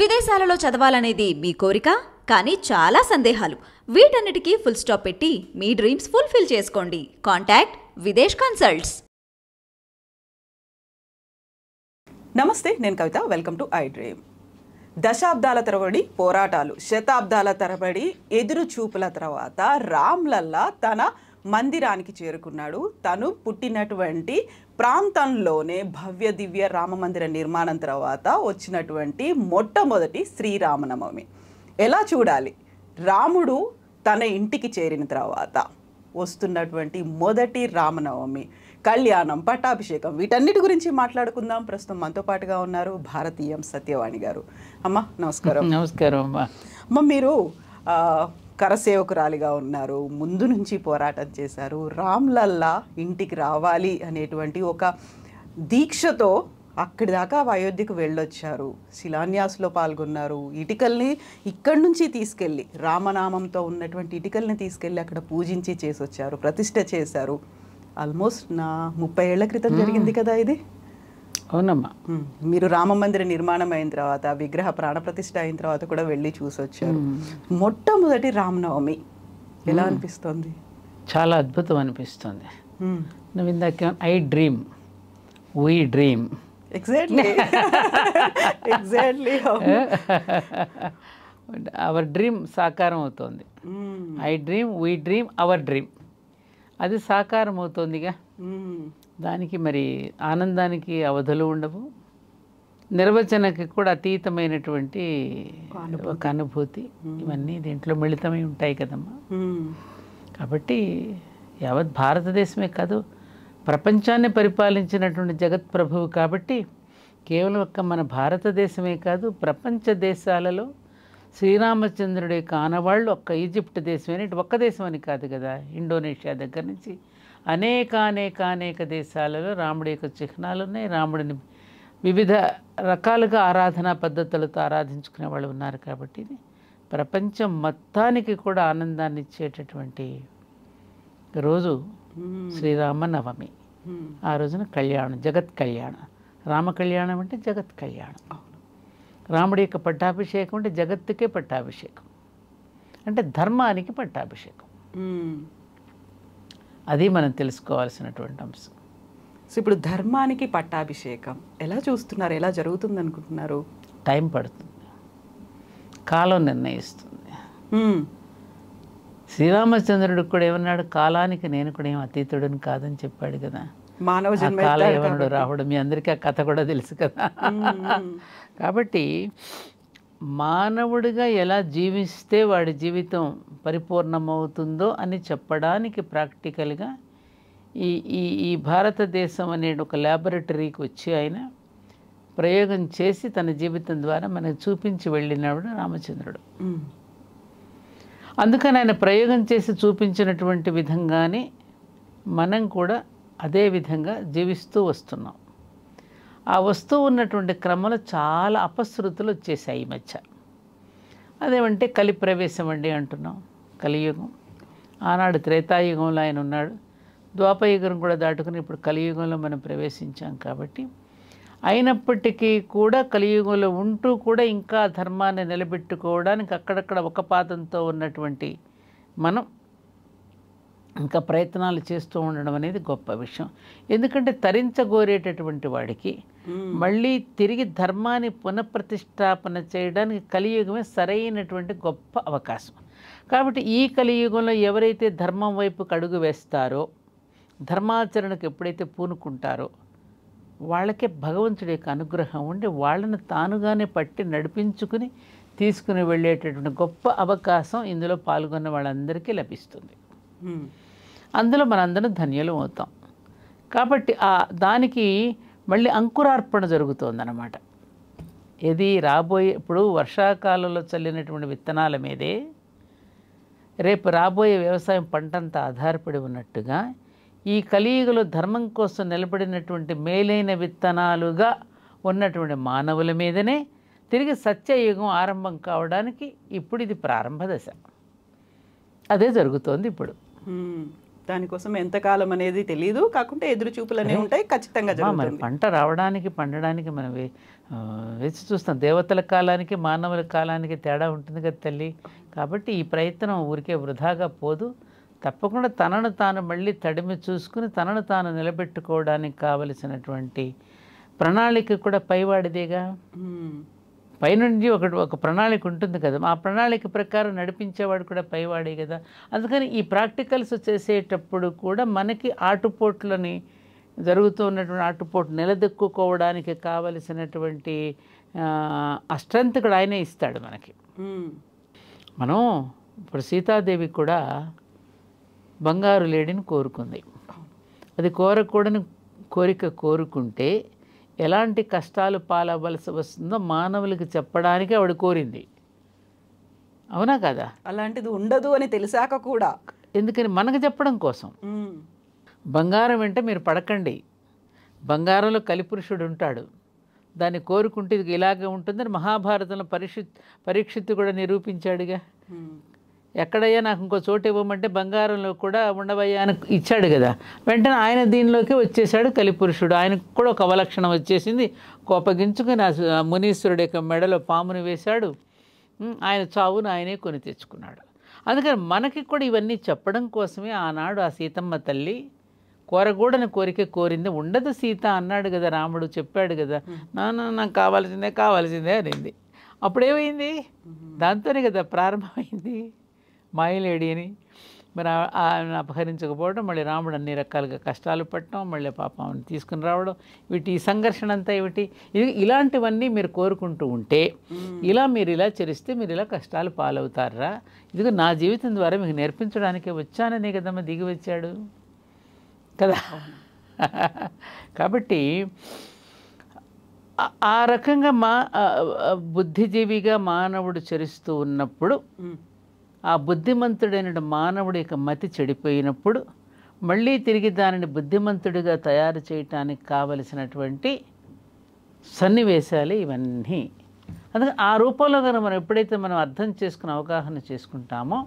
విదేశాలలో చదవాలనేది మీ కోరిక కానీ చాలా సందేహాలు వీటన్నిటికీ ఫుల్ స్టాప్ పెట్టి మీ డ్రీమ్స్ ఫుల్ఫిల్ చేసుకోండి కాంటాక్ట్ విదేశ్ కన్సల్ట్స్ నమస్తే నేను Kavitha welcome to I dream దశాబ్దాల తరబడి పోరాటాలు శతాబ్దాల తరబడి ఎదురు చూపుల తర్వాత రామ్లల్లా తన మందిరానికి చేరుకున్నాడు తను పుట్టినటువంటి ప్రాంతంలోనే భవ్య దివ్య రామ మందిర నిర్మాణం తర్వాత వచ్చినటువంటి మొట్టమొదటి శ్రీరామనవమి ఎలా చూడాలి రాముడు తన ఇంటికి చేరిన తర్వాత వస్తున్నటువంటి మొదటి రామనవమి కళ్యాణం పట్టాభిషేకం వీటన్నిటి గురించి మాట్లాడుకుందాం ప్రస్తుతం మనతో పాటుగా ఉన్నారు భారతీయం సత్యవాణి గారు అమ్మ నమస్కారం నమస్కారం అమ్మ అమ్మ మీరు కరసేవకురాలిగా ఉన్నారు ముందు నుంచి పోరాటం చేశారు రామ్లల్లా ఇంటికి రావాలి అనేటువంటి ఒక దీక్షతో అక్కడి దాకా అయోధ్యకు వెళ్ళొచ్చారు శిలాన్యాసులో పాల్గొన్నారు ఇటుకల్ని ఇక్కడి నుంచి తీసుకెళ్ళి రామనామంతో ఉన్నటువంటి ఇటుకల్ని తీసుకెళ్ళి అక్కడ పూజించి చేసొచ్చారు ప్రతిష్ట చేశారు ఆల్మోస్ట్ నా ముప్పై ఏళ్ల క్రితం జరిగింది కదా ఇది అవునమ్మా మీరు రామ మందిర నిర్మాణం అయిన తర్వాత విగ్రహ ప్రాణప్రతిష్ఠ అయిన తర్వాత కూడా వెళ్ళి చూసొచ్చు మొట్టమొదటి రామనవమి ఎలా అనిపిస్తుంది చాలా అద్భుతం అనిపిస్తుంది నువ్వు ఇందాక I dream we dream exactly exactly our dream సాకారం అవుతుంది I dream we dream our dream అది సాకారం అవుతుందిగా దానికి మరి ఆనందానికి అవధులు ఉండవు నిర్వచనకి కూడా అతీతమైనటువంటి ఒక అనుభూతి ఇవన్నీ దీంట్లో మిళితమై ఉంటాయి కదమ్మా కాబట్టి యావత్ భారతదేశమే కాదు ప్రపంచాన్ని పరిపాలించినటువంటి జగత్ ప్రభువు కాబట్టి కేవలం ఒక్క మన భారతదేశమే కాదు ప్రపంచ దేశాలలో శ్రీరామచంద్రుడి కానవాళ్ళు ఒక్క ఈజిప్ట్ దేశమే ఒక్క దేశం అని కాదు కదా ఇండోనేషియా దగ్గర నుంచి అనేక అనేక అనేక దేశాలలో రాముడి యొక్క చిహ్నాలు ఉన్నాయి రాముడిని వివిధ రకాలుగా ఆరాధనా పద్ధతులతో ఆరాధించుకునే వాళ్ళు ఉన్నారు కాబట్టి ప్రపంచం మొత్తానికి కూడా ఆనందాన్ని ఇచ్చేటటువంటి రోజు శ్రీరామనవమి ఆ రోజున కళ్యాణం జగత్ కళ్యాణం రామ కళ్యాణం అంటే జగత్ కళ్యాణం రాముడి యొక్క పట్టాభిషేకం అంటే జగత్తుకే పట్టాభిషేకం అంటే ధర్మానికి పట్టాభిషేకం అది మనం తెలుసుకోవాల్సినటువంటి అంశం సో ఇప్పుడు ధర్మానికి పట్టాభిషేకం ఎలా చూస్తున్నారు ఎలా జరుగుతుంది అనుకుంటున్నారు టైం పడుతుంది కాలం నిర్ణయిస్తుంది శ్రీరామచంద్రుడు కూడా ఏమన్నాడు కాలానికి నేను కూడా ఏం అతీతుడిని కాదని చెప్పాడు కదా మానవ ఏమన్నాడు రాహుడు మీ అందరికీ ఆ కథ కూడా తెలుసు కదా కాబట్టి మానవుడిగా ఎలా జీవిస్తే వాడి జీవితం పరిపూర్ణమవుతుందో అని చెప్పడానికి ప్రాక్టికల్గా ఈ ఈ ఈ భారతదేశం అనే ఒక ల్యాబొరేటరీకి వచ్చి ఆయన ప్రయోగం చేసి తన జీవితం ద్వారా మనకు చూపించి వెళ్ళినాడు రామచంద్రుడు అందుకని ఆయన ప్రయోగం చేసి చూపించినటువంటి విధంగానే మనం కూడా అదే విధంగా జీవిస్తూ వస్తున్నాం ఆ వస్తువు ఉన్నటువంటి క్రమంలో చాలా అపశృతులు వచ్చేసాయి ఈ మధ్య అదేమంటే కలి ప్రవేశం అండి అంటున్నాం కలియుగం ఆనాడు త్రేతాయుగంలో ఆయన ఉన్నాడు ద్వాపయుగం కూడా దాటుకుని ఇప్పుడు కలియుగంలో మనం ప్రవేశించాం కాబట్టి అయినప్పటికీ కూడా కలియుగంలో ఉంటూ కూడా ఇంకా ధర్మాన్ని నిలబెట్టుకోవడానికి అక్కడక్కడ ఒక పాదంతో ఉన్నటువంటి మనం ఇంకా ప్రయత్నాలు చేస్తూ ఉండడం అనేది గొప్ప విషయం ఎందుకంటే తరించగోరేటటువంటి వాడికి మళ్ళీ తిరిగి ధర్మాన్ని పునఃప్రతిష్టాపన చేయడానికి కలియుగమే సరైనటువంటి గొప్ప అవకాశం కాబట్టి ఈ కలియుగంలో ఎవరైతే ధర్మం వైపు అడుగు వేస్తారో ధర్మాచరణకు ఎప్పుడైతే పూనుకుంటారో వాళ్ళకే భగవంతుడి యొక్క అనుగ్రహం ఉండి వాళ్ళని తానుగానే పట్టి నడిపించుకుని తీసుకుని వెళ్ళేటటువంటి గొప్ప అవకాశం ఇందులో పాల్గొన్న వాళ్ళందరికీ లభిస్తుంది అందులో మనందరం ధన్యులు అవుతాం కాబట్టి ఆ దానికి మళ్ళీ అంకురార్పణ జరుగుతుందన్నమాట ఇది రాబోయే ఇప్పుడు వర్షాకాలంలో చల్లినటువంటి విత్తనాల మీదే రేపు రాబోయే వ్యవసాయం పంటంతా ఆధారపడి ఉన్నట్టుగా ఈ కలియుగలో ధర్మం కోసం నిలబడినటువంటి మేలైన విత్తనాలుగా ఉన్నటువంటి మానవుల మీదనే తిరిగి సత్యయుగం ఆరంభం కావడానికి ఇప్పుడు ఇది ప్రారంభ దశ అదే జరుగుతోంది ఇప్పుడు దానికోసం ఎంతకాలం అనేది తెలియదు కాకుండా ఎదురు చూపులు అనేవి ఉంటాయి ఖచ్చితంగా మరి పంట రావడానికి పండడానికి మనం వేచి చూస్తాం దేవతల కాలానికి మానవుల కాలానికి తేడా ఉంటుంది కదా తల్లి కాబట్టి ఈ ప్రయత్నం ఊరికే వృధాగా పోదు తప్పకుండా తనను తాను మళ్ళీ తడిమి చూసుకుని తనను తాను నిలబెట్టుకోవడానికి కావలసినటువంటి ప్రణాళిక కూడా పైవాడిదేగా పైనుండి ఒకటి ఒక ప్రణాళిక ఉంటుంది కదా ఆ ప్రణాళిక ప్రకారం నడిపించేవాడు కూడా పైవాడే కదా అందుకని ఈ ప్రాక్టికల్స్ చేసేటప్పుడు కూడా మనకి ఆటుపోట్లని జరుగుతున్నటువంటి ఆటుపోటు నిలదొక్కుకోవడానికి కావలసినటువంటి ఆ స్ట్రెంత్ కూడా ఆయనే ఇస్తాడు మనకి మనం ఇప్పుడు సీతాదేవి కూడా బంగారు లేడిని కోరుకుంది అది కోరకూడని కోరిక కోరుకుంటే ఎలాంటి కష్టాలు పాలవలసి వస్తుందో మానవులకి చెప్పడానికి ఆవిడ కోరింది అవునా కదా అలాంటిది ఉండదు అని తెలిసాక కూడా ఎందుకని మనకు చెప్పడం కోసం బంగారం వెంట మీరు పడకండి బంగారంలో కలిపురుషుడు ఉంటాడు దాన్ని కోరుకుంటే ఇది ఇలాగే ఉంటుందని మహాభారతంలో పరీక్ష పరీక్షిత్తు కూడా నిరూపించాడుగా ఎక్కడయ్యా నాకు ఇంకో చోటు ఇవ్వమంటే బంగారంలో కూడా ఉండవయ్యా అని ఇచ్చాడు కదా వెంటనే ఆయన దీనిలోకి వచ్చేసాడు కలిపురుషుడు ఆయనకు కూడా ఒక అవలక్షణం వచ్చేసింది కోపగించుకుని ఆ మునీశ్వరుడు యొక్క మెడలో పామును వేశాడు ఆయన చావును ఆయనే కొని తెచ్చుకున్నాడు అందుకని మనకి కూడా ఇవన్నీ చెప్పడం కోసమే ఆనాడు ఆ సీతమ్మ తల్లి కోరగూడని కోరిక కోరింది ఉండదు సీత అన్నాడు కదా రాముడు చెప్పాడు కదా నాన్న నాకు కావాల్సిందే కావాల్సిందే అనింది అప్పుడేమైంది దాంతోనే కదా ప్రారంభమైంది మాయలేడి అని మరి ఆయన అపహరించకపోవడం మళ్ళీ రాముడు అన్ని రకాలుగా కష్టాలు పెట్టడం మళ్ళీ పాపం ఆమెను తీసుకుని రావడం వీటి ఈ సంఘర్షణ అంతా ఏమిటి ఇలాంటివన్నీ మీరు కోరుకుంటూ ఉంటే ఇలా మీరు ఇలా చరిస్తే మీరు ఇలా కష్టాలు పాలవుతారా ఇదిగో నా జీవితం ద్వారా మీకు నేర్పించడానికే వచ్చాననే కదమ్మ దిగి వచ్చాడు కదా కాబట్టి ఆ రకంగా మా బుద్ధిజీవిగా మానవుడు చరిస్తూ ఉన్నప్పుడు ఆ బుద్ధిమంతుడైన మానవుడి యొక్క మతి చెడిపోయినప్పుడు మళ్ళీ తిరిగి దానిని బుద్ధిమంతుడిగా తయారు చేయటానికి కావలసినటువంటి సన్నివేశాలు ఇవన్నీ అందుకే ఆ రూపంలో కనుక మనం ఎప్పుడైతే మనం అర్థం చేసుకుని అవగాహన చేసుకుంటామో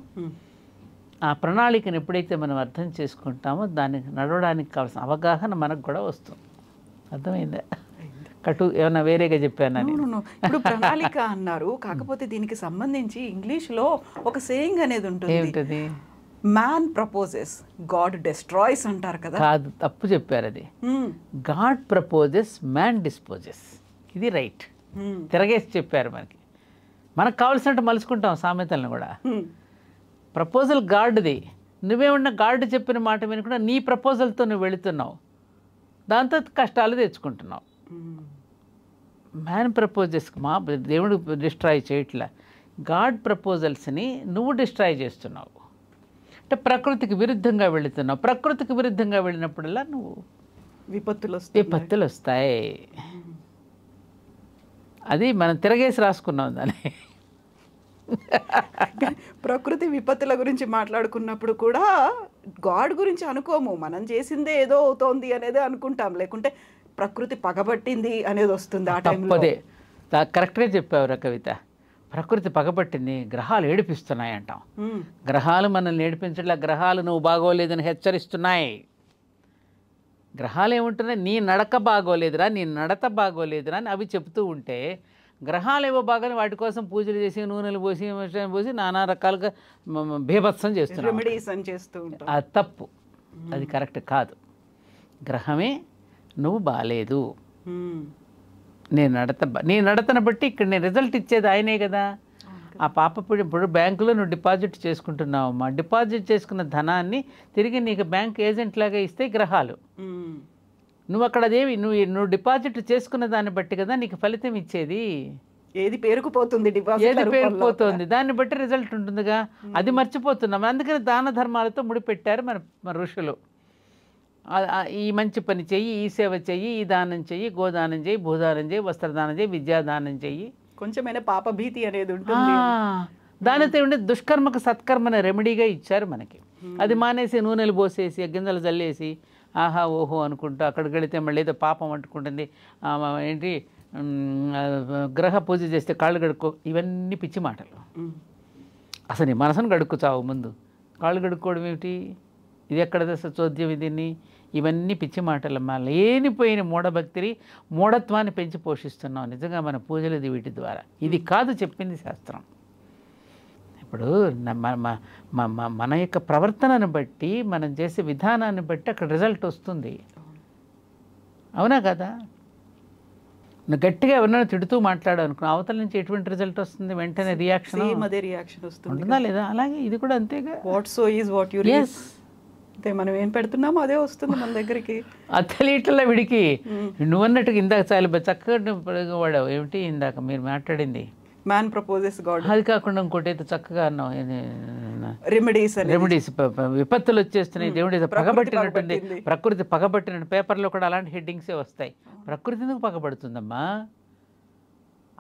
ఆ ప్రణాళికను ఎప్పుడైతే మనం అర్థం చేసుకుంటామో దానికి నడవడానికి కావాల్సిన అవగాహన మనకు కూడా వస్తుంది అర్థమైందా కటు ఏమైనా వేరేగా చెప్పాను ఇప్పుడు ప్రణాళిక అన్నారు కాకపోతే దీనికి సంబంధించి ఇంగ్లీష్ లో ఒక సేయింగ్ అనేది ఉంటుంది మ్యాన్ ప్రపోజెస్ గాడ్ డిస్ట్రాయ్స్ అంటారు కదా కాదు తప్పు చెప్పారు అది గాడ్ ప్రపోజెస్ మ్యాన్ డిస్పోజెస్ ఇది రైట్ hmm. తిరగేసి చెప్పారు మనకి మనకు కావాల్సినట్టు మలుచుకుంటాం సామెతలను కూడా ప్రపోజల్ గాడ్ది నువ్వే ఉన్న గాడ్ చెప్పిన మాట వినకుండా నీ ప్రపోజల్తో నువ్వు వెళుతున్నావు దాంతో కష్టాలు తెచ్చుకుంటున్నావు hmm. మ్యాన్ ప్రపోజ్ మా దేవుడు డిస్ట్రాయ్ చేయట్లే గాడ్ ప్రపోజల్స్ని నువ్వు డిస్ట్రాయ్ చేస్తున్నావు అంటే ప్రకృతికి విరుద్ధంగా వెళుతున్నావు ప్రకృతికి విరుద్ధంగా వెళ్ళినప్పుడల్లా నువ్వు విపత్తులు విపత్తులు వస్తాయి అది మనం తిరగేసి రాసుకున్నాం దాన్ని ప్రకృతి విపత్తుల గురించి మాట్లాడుకున్నప్పుడు కూడా గాడ్ గురించి అనుకోము మనం చేసిందే ఏదో అవుతోంది అనేది అనుకుంటాం లేకుంటే ప్రకృతి పగబట్టింది అనేది వస్తుంది ఆ టైంలోదే కరెక్ట్గా చెప్పావు కవిత ప్రకృతి పగబట్టింది గ్రహాలు ఏడిపిస్తున్నాయి అంటాం గ్రహాలు మనల్ని ఏడిపించట్లే గ్రహాలు నువ్వు బాగోలేదని హెచ్చరిస్తున్నాయి గ్రహాలు ఏముంటున్నాయి నీ నడక బాగోలేదురా నీ నడత బాగోలేదురా అని అవి చెప్తూ ఉంటే గ్రహాలు ఏవో బాగానే వాటి కోసం పూజలు చేసి నూనెలు పోసి పోసి నానా రకాలుగా బీభత్సం చేస్తున్నాం అది తప్పు అది కరెక్ట్ కాదు గ్రహమే నువ్వు బాగాలేదు నేను నడత నేను నడతను బట్టి ఇక్కడ నేను రిజల్ట్ ఇచ్చేది ఆయనే కదా ఆ పాప ఇప్పుడు బ్యాంకులో నువ్వు డిపాజిట్ చేసుకుంటున్నావమ్మా డిపాజిట్ చేసుకున్న ధనాన్ని తిరిగి నీకు బ్యాంక్ ఏజెంట్ లాగా ఇస్తే గ్రహాలు నువ్వు అక్కడ అదేవి నువ్వు నువ్వు డిపాజిట్ చేసుకున్న దాన్ని బట్టి కదా నీకు ఫలితం ఇచ్చేది ఏది పేరుకుపోతుంది ఏది పేరుకుపోతుంది దాన్ని బట్టి రిజల్ట్ ఉంటుందిగా అది మర్చిపోతున్నాం అందుకని దాన ధర్మాలతో ముడిపెట్టారు మన ఋషులు ఈ మంచి పని చెయ్యి ఈ సేవ చెయ్యి ఈ దానం చెయ్యి గోదానం చెయ్యి భూదానం చెయ్యి వస్త్రదానం చెయ్యి విద్యాదానం చెయ్యి కొంచెమైనా పాప భీతి అనేది ఉంటుంది దానితో ఉండే దుష్కర్మకు సత్కర్మని రెమెడీగా ఇచ్చారు మనకి అది మానేసి నూనెలు పోసేసి గింజలు చల్లేసి ఆహా ఓహో అనుకుంటూ అక్కడికి వెళితే మళ్ళీ ఏదో పాపం అంటుకుంటుంది ఏంటి గ్రహ పూజ చేస్తే కాళ్ళు గడుక్కో ఇవన్నీ పిచ్చి మాటలు అసలు నీ మనసును చావు ముందు కాళ్ళు గడుక్కోవడం ఏమిటి ఇది ఎక్కడ దశ చోద్యం ఇది ఇవన్నీ పిచ్చి మాటలమ్మా లేనిపోయిన మూఢభక్తిని మూఢత్వాన్ని పెంచి పోషిస్తున్నాం నిజంగా మన పూజలది వీటి ద్వారా ఇది కాదు చెప్పింది శాస్త్రం ఇప్పుడు మన యొక్క ప్రవర్తనను బట్టి మనం చేసే విధానాన్ని బట్టి అక్కడ రిజల్ట్ వస్తుంది అవునా కదా నువ్వు గట్టిగా ఎవరినైనా తిడుతూ మాట్లాడాలనుకున్నా అవతల నుంచి ఎటువంటి రిజల్ట్ వస్తుంది వెంటనే రియాక్షన్ అదే రియాక్షన్ వస్తుంది లేదా అలాగే ఇది కూడా అంతేగా what so is what you S అంతే మనం ఏం పెడుతున్నామో అదే వస్తుంది మన దగ్గరికి అత్తలీట్ల విడికి నువ్వన్నట్టుగా ఇందాక చాలా చక్కగా వాడావు ఏమిటి ఇందాక మీరు మాట్లాడింది మ్యాన్ ప్రపోజెస్ గాడ్ అది కాకుండా ఇంకోటి అయితే చక్కగా రెమెడీస్ రెమెడీస్ విపత్తులు వచ్చేస్తున్నాయి దేవుడి పగబట్టినట్టుంది ప్రకృతి పగబట్టిన పేపర్లో కూడా అలాంటి హెడ్డింగ్సే వస్తాయి ప్రకృతి ఎందుకు పగబడుతుందమ్మా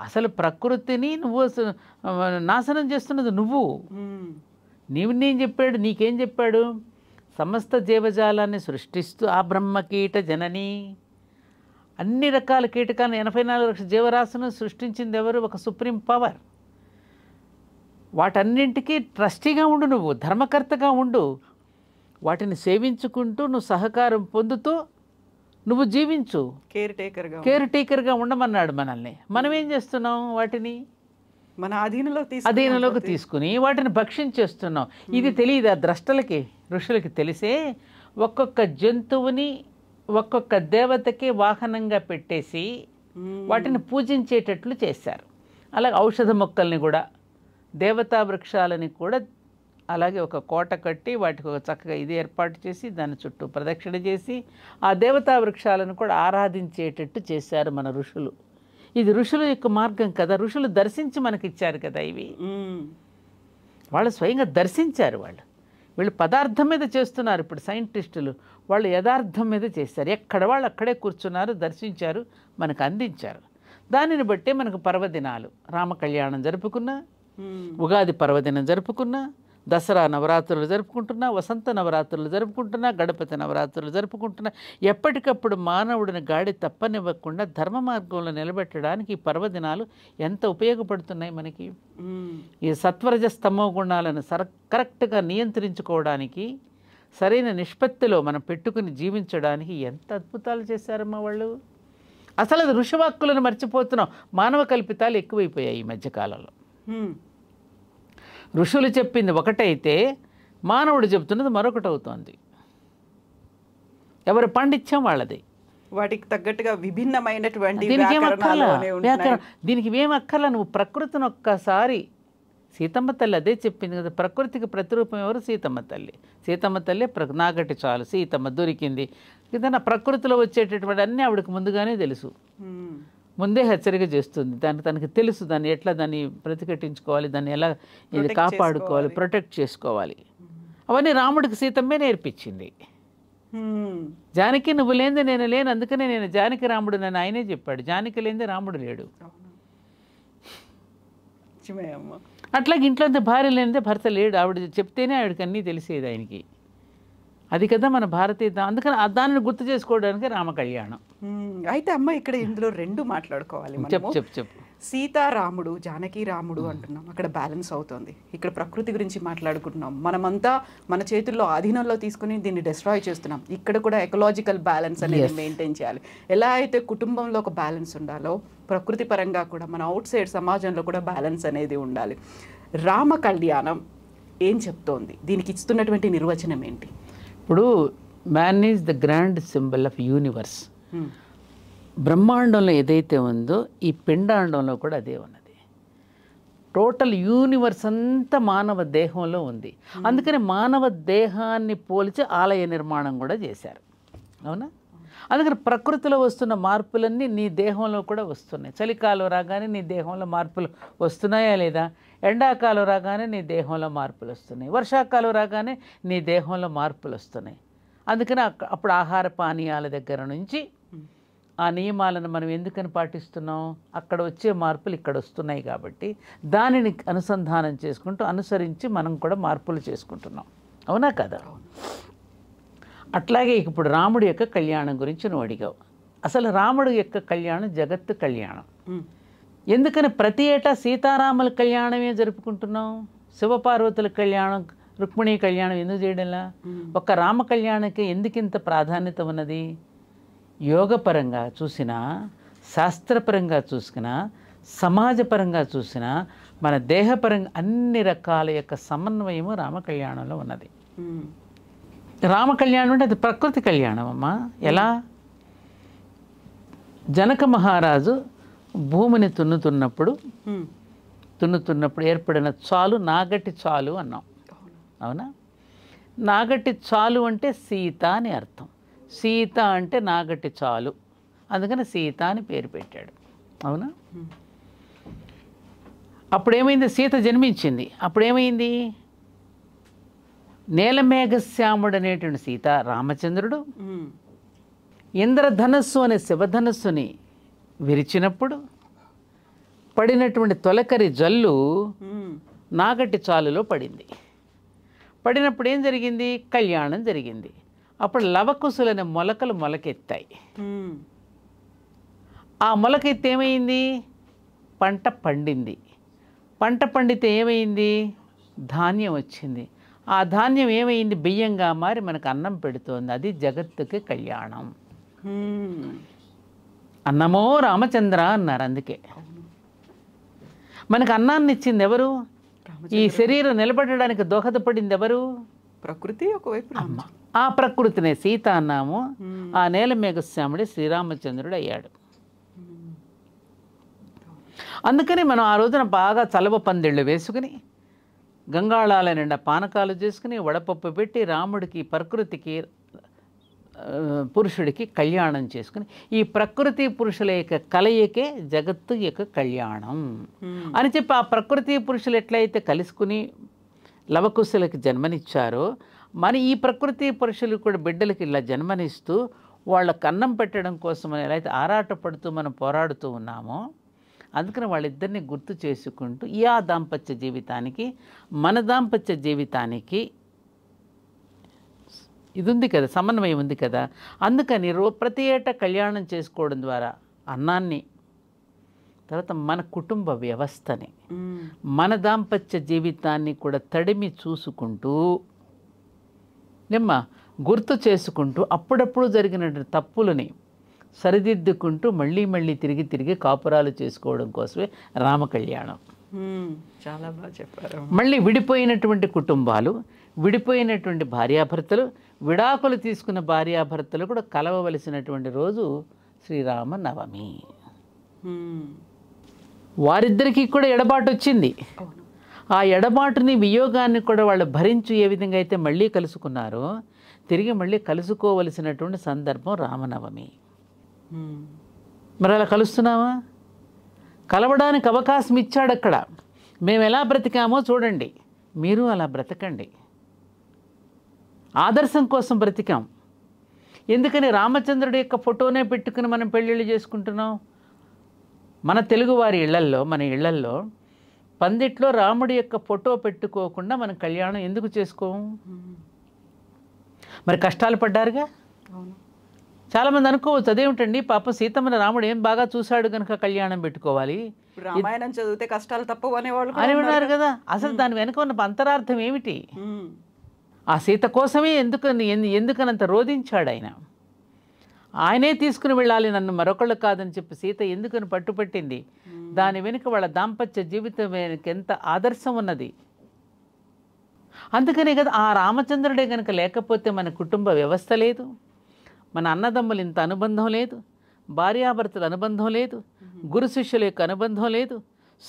అసలు ప్రకృతిని నువ్వు నాశనం చేస్తున్నది నువ్వు నీవు నేను చెప్పాడు నీకేం చెప్పాడు సమస్త జీవజాలాన్ని సృష్టిస్తూ ఆ బ్రహ్మకీట జనని అన్ని రకాల కీటకాలను ఎనభై నాలుగు లక్షల జీవరాశులను సృష్టించింది ఎవరు ఒక సుప్రీం పవర్ వాటన్నింటికీ ట్రస్టీగా ఉండు నువ్వు ధర్మకర్తగా ఉండు వాటిని సేవించుకుంటూ నువ్వు సహకారం పొందుతూ నువ్వు జీవించు కేర్ టేకర్గా కేర్ టేకర్గా ఉండమన్నాడు మనల్ని మనం ఏం చేస్తున్నాం వాటిని మన అధీనంలో అధీనంలోకి తీసుకుని వాటిని భక్షించేస్తున్నాం ఇది తెలియదు ఆ ద్రష్టలకి ఋషులకి తెలిసే ఒక్కొక్క జంతువుని ఒక్కొక్క దేవతకి వాహనంగా పెట్టేసి వాటిని పూజించేటట్లు చేశారు అలాగే ఔషధ మొక్కల్ని కూడా దేవతా వృక్షాలని కూడా అలాగే ఒక కోట కట్టి వాటికి ఒక చక్కగా ఇది ఏర్పాటు చేసి దాని చుట్టూ ప్రదక్షిణ చేసి ఆ దేవతా వృక్షాలను కూడా ఆరాధించేటట్టు చేశారు మన ఋషులు ఇది ఋషుల యొక్క మార్గం కదా ఋషులు దర్శించి మనకి ఇచ్చారు కదా ఇవి వాళ్ళు స్వయంగా దర్శించారు వాళ్ళు వీళ్ళు పదార్థం మీద చేస్తున్నారు ఇప్పుడు సైంటిస్టులు వాళ్ళు యథార్థం మీద చేస్తారు ఎక్కడ వాళ్ళు అక్కడే కూర్చున్నారు దర్శించారు మనకు అందించారు దానిని బట్టే మనకు పర్వదినాలు రామకళ్యాణం జరుపుకున్నా ఉగాది పర్వదినం జరుపుకున్నా దసరా నవరాత్రులు జరుపుకుంటున్నా వసంత నవరాత్రులు జరుపుకుంటున్నా గణపతి నవరాత్రులు జరుపుకుంటున్నా ఎప్పటికప్పుడు మానవుడిని గాడి తప్పనివ్వకుండా ధర్మ మార్గంలో నిలబెట్టడానికి ఈ పర్వదినాలు ఎంత ఉపయోగపడుతున్నాయి మనకి ఈ సత్వరజ స్తంభ గుణాలను సర కరెక్ట్గా నియంత్రించుకోవడానికి సరైన నిష్పత్తిలో మనం పెట్టుకుని జీవించడానికి ఎంత అద్భుతాలు చేశారమ్మా వాళ్ళు అసలు అది ఋషవాక్కులను మర్చిపోతున్నాం మానవ కల్పితాలు ఎక్కువైపోయాయి ఈ మధ్యకాలంలో ఋషులు చెప్పింది ఒకటైతే మానవుడు చెప్తున్నది మరొకటి అవుతోంది ఎవరు పండిత్యం వాళ్ళది వాటికి తగ్గట్టుగా విభిన్నమైనటువంటి దీనికి దీనికి ఏం అక్కర్లా నువ్వు ప్రకృతిని ఒక్కసారి సీతమ్మ తల్లి అదే చెప్పింది కదా ప్రకృతికి ప్రతిరూపం ఎవరు సీతమ్మ తల్లి సీతమ్మ తల్లి ప్ర నాగటి చాలు సీతమ్మ దొరికింది ఏదైనా ప్రకృతిలో వచ్చేటటువంటి అన్నీ ఆవిడకి ముందుగానే తెలుసు ముందే హెచ్చరిక చేస్తుంది దాన్ని తనకి తెలుసు దాన్ని ఎట్లా దాన్ని ప్రతిఘటించుకోవాలి దాన్ని ఎలా ఇది కాపాడుకోవాలి ప్రొటెక్ట్ చేసుకోవాలి అవన్నీ రాముడికి సీతమ్మే నేర్పించింది జానకి నువ్వు లేని నేను లేను అందుకనే నేను జానకి రాముడు నన్ను ఆయనే చెప్పాడు జానకి లేనిదే రాముడు లేడు అట్లాగే ఇంట్లో భార్య లేనిదే భర్త లేడు ఆవిడ చెప్తేనే ఆవిడకి అన్నీ తెలిసేది ఆయనకి అది కదా మన భారతీయ అందుకని దానిని గుర్తు చేసుకోవడానికి రామ కళ్యాణం అయితే అమ్మ ఇక్కడ ఇందులో రెండు మాట్లాడుకోవాలి చెప్పు చెప్పు చెప్పు సీతారాముడు జానకి రాముడు అంటున్నాం అక్కడ బ్యాలెన్స్ అవుతుంది ఇక్కడ ప్రకృతి గురించి మాట్లాడుకుంటున్నాం మనమంతా మన చేతుల్లో ఆధీనంలో తీసుకుని దీన్ని డిస్ట్రాయ్ చేస్తున్నాం ఇక్కడ కూడా ఎకలాజికల్ బ్యాలెన్స్ అనేది మెయింటైన్ చేయాలి ఎలా అయితే కుటుంబంలో ఒక బ్యాలెన్స్ ఉండాలో ప్రకృతి పరంగా కూడా మన అవుట్ సైడ్ సమాజంలో కూడా బ్యాలెన్స్ అనేది ఉండాలి రామ కళ్యాణం ఏం చెప్తోంది దీనికి ఇస్తున్నటువంటి నిర్వచనం ఏంటి ఇప్పుడు man is the grand symbol of universe బ్రహ్మాండంలో ఏదైతే ఉందో ఈ పిండాండంలో కూడా అదే ఉన్నది టోటల్ యూనివర్స్ అంతా మానవ దేహంలో ఉంది అందుకని మానవ దేహాన్ని పోల్చి ఆలయ నిర్మాణం కూడా చేశారు అవునా అందుకని ప్రకృతిలో వస్తున్న మార్పులన్నీ నీ దేహంలో కూడా వస్తున్నాయి చలికాలం రాగానే నీ దేహంలో మార్పులు వస్తున్నాయా లేదా ఎండాకాలం రాగానే నీ దేహంలో మార్పులు వస్తున్నాయి వర్షాకాలం రాగానే నీ దేహంలో మార్పులు వస్తున్నాయి అందుకని అప్పుడు ఆహార పానీయాల దగ్గర నుంచి ఆ నియమాలను మనం ఎందుకని పాటిస్తున్నాం అక్కడ వచ్చే మార్పులు ఇక్కడ వస్తున్నాయి కాబట్టి దానిని అనుసంధానం చేసుకుంటూ అనుసరించి మనం కూడా మార్పులు చేసుకుంటున్నాం అవునా కదా అట్లాగే ఇప్పుడు రాముడి యొక్క కళ్యాణం గురించి నువ్వు అడిగావు అసలు రాముడు యొక్క కళ్యాణం జగత్తు కళ్యాణం ఎందుకని ప్రతి ఏటా సీతారాముల కళ్యాణమే జరుపుకుంటున్నాం శివపార్వతుల కళ్యాణం రుక్మిణి కళ్యాణం ఎందుకు చేయడంలా ఒక రామ కళ్యాణానికి ఎందుకింత ప్రాధాన్యత ఉన్నది యోగపరంగా చూసినా శాస్త్రపరంగా చూసినా సమాజపరంగా చూసినా మన దేహపరంగా అన్ని రకాల యొక్క సమన్వయము రామ కళ్యాణంలో ఉన్నది రామ కళ్యాణం అంటే అది ప్రకృతి కళ్యాణం అమ్మా ఎలా జనక మహారాజు భూమిని తున్నుతున్నప్పుడు తున్నుతున్నప్పుడు ఏర్పడిన చాలు నాగటి చాలు అన్నాం అవునా నాగటి చాలు అంటే సీత అని అర్థం సీత అంటే నాగటి చాలు అందుకని సీత అని పేరు పెట్టాడు అవునా అప్పుడేమైంది సీత జన్మించింది అప్పుడేమైంది నేలమేఘశ్యాముడు అనేటువంటి సీత రామచంద్రుడు ఇంద్రధనస్సు అనే శివధనస్సుని విరిచినప్పుడు పడినటువంటి తొలకరి జల్లు నాగటి చాలులో పడింది పడినప్పుడు ఏం జరిగింది కళ్యాణం జరిగింది అప్పుడు లవకుశులనే మొలకలు మొలకెత్తాయి ఆ మొలకెత్తి ఏమైంది పంట పండింది పంట పండితే ఏమైంది ధాన్యం వచ్చింది ఆ ధాన్యం ఏమైంది బియ్యంగా మారి మనకు అన్నం పెడుతోంది అది జగత్తుకి కళ్యాణం అన్నమో రామచంద్ర అన్నారు అందుకే మనకు అన్నాన్ని ఇచ్చింది ఎవరు ఈ శరీరం నిలబడడానికి దోహదపడింది ఎవరు ప్రకృతి ఒకవైపు ఆ ప్రకృతినే సీత అన్నాము ఆ నేల మేఘస్వాముడి శ్రీరామచంద్రుడు అయ్యాడు అందుకని మనం ఆ రోజున బాగా చలవ పందిళ్ళు వేసుకుని గంగాళాల నిండా పానకాలు చేసుకుని వడపప్పు పెట్టి రాముడికి ప్రకృతికి పురుషుడికి కళ్యాణం చేసుకుని ఈ ప్రకృతి పురుషుల యొక్క కలయికే జగత్తు యొక్క కళ్యాణం అని చెప్పి ఆ ప్రకృతి పురుషులు ఎట్లయితే కలుసుకుని లవకుశులకి జన్మనిచ్చారో మన ఈ ప్రకృతి పురుషులు కూడా బిడ్డలకి ఇలా జన్మనిస్తూ వాళ్ళకు అన్నం పెట్టడం కోసం మనం ఎలా అయితే ఆరాటపడుతూ మనం పోరాడుతూ ఉన్నామో అందుకని వాళ్ళిద్దరిని గుర్తు చేసుకుంటూ ఈ ఆ దాంపత్య జీవితానికి మన దాంపత్య జీవితానికి ఇది ఉంది కదా సమన్వయం ఉంది కదా అందుకని రో ప్రతి ఏటా కళ్యాణం చేసుకోవడం ద్వారా అన్నాన్ని తర్వాత మన కుటుంబ వ్యవస్థని మన దాంపత్య జీవితాన్ని కూడా తడిమి చూసుకుంటూ నిమ్మ గుర్తు చేసుకుంటూ అప్పుడప్పుడు జరిగిన తప్పులని సరిదిద్దుకుంటూ మళ్ళీ మళ్ళీ తిరిగి తిరిగి కాపురాలు చేసుకోవడం కోసమే రామ కళ్యాణం చాలా బాగా చెప్పారు మళ్ళీ విడిపోయినటువంటి కుటుంబాలు విడిపోయినటువంటి భార్యాభర్తలు విడాకులు తీసుకున్న భార్యాభర్తలు కూడా కలవవలసినటువంటి రోజు శ్రీరామ నవమి వారిద్దరికీ కూడా ఎడబాటు వచ్చింది ఆ ఎడబాటుని వియోగాన్ని కూడా వాళ్ళు భరించు ఏ విధంగా అయితే మళ్ళీ కలుసుకున్నారో తిరిగి మళ్ళీ కలుసుకోవలసినటువంటి సందర్భం రామనవమి మరి అలా కలుస్తున్నావా కలవడానికి అవకాశం ఇచ్చాడు అక్కడ మేము ఎలా బ్రతికామో చూడండి మీరు అలా బ్రతకండి ఆదర్శం కోసం బ్రతికాం ఎందుకని రామచంద్రుడి యొక్క ఫోటోనే పెట్టుకుని మనం పెళ్ళిళ్ళు చేసుకుంటున్నాం మన తెలుగువారి ఇళ్లల్లో మన ఇళ్లల్లో పందిట్లో రాముడి యొక్క ఫోటో పెట్టుకోకుండా మనం కళ్యాణం ఎందుకు చేసుకోము మరి కష్టాలు పడ్డారుగా చాలామంది అనుకోవచ్చు అదేమిటండి పాప సీతమ్మ రాముడు ఏం బాగా చూశాడు కనుక కళ్యాణం పెట్టుకోవాలి రామాయణం చదివితే కష్టాలు తప్పవు అనేవాళ్ళు అని ఉన్నారు కదా అసలు దాని వెనుక ఉన్న అంతరార్థం ఏమిటి ఆ సీత కోసమే ఎందుకు ఎందుకనంత రోధించాడు ఆయన ఆయనే తీసుకుని వెళ్ళాలి నన్ను మరొకళ్ళు కాదని చెప్పి సీత ఎందుకని పట్టుపట్టింది దాని వెనుక వాళ్ళ దాంపత్య జీవితం ఎంత ఆదర్శం ఉన్నది అందుకనే కదా ఆ రామచంద్రుడే కనుక లేకపోతే మన కుటుంబ వ్యవస్థ లేదు మన అన్నదమ్ములు ఇంత అనుబంధం లేదు భార్యాభర్తల అనుబంధం లేదు గురు శిష్యుల యొక్క అనుబంధం లేదు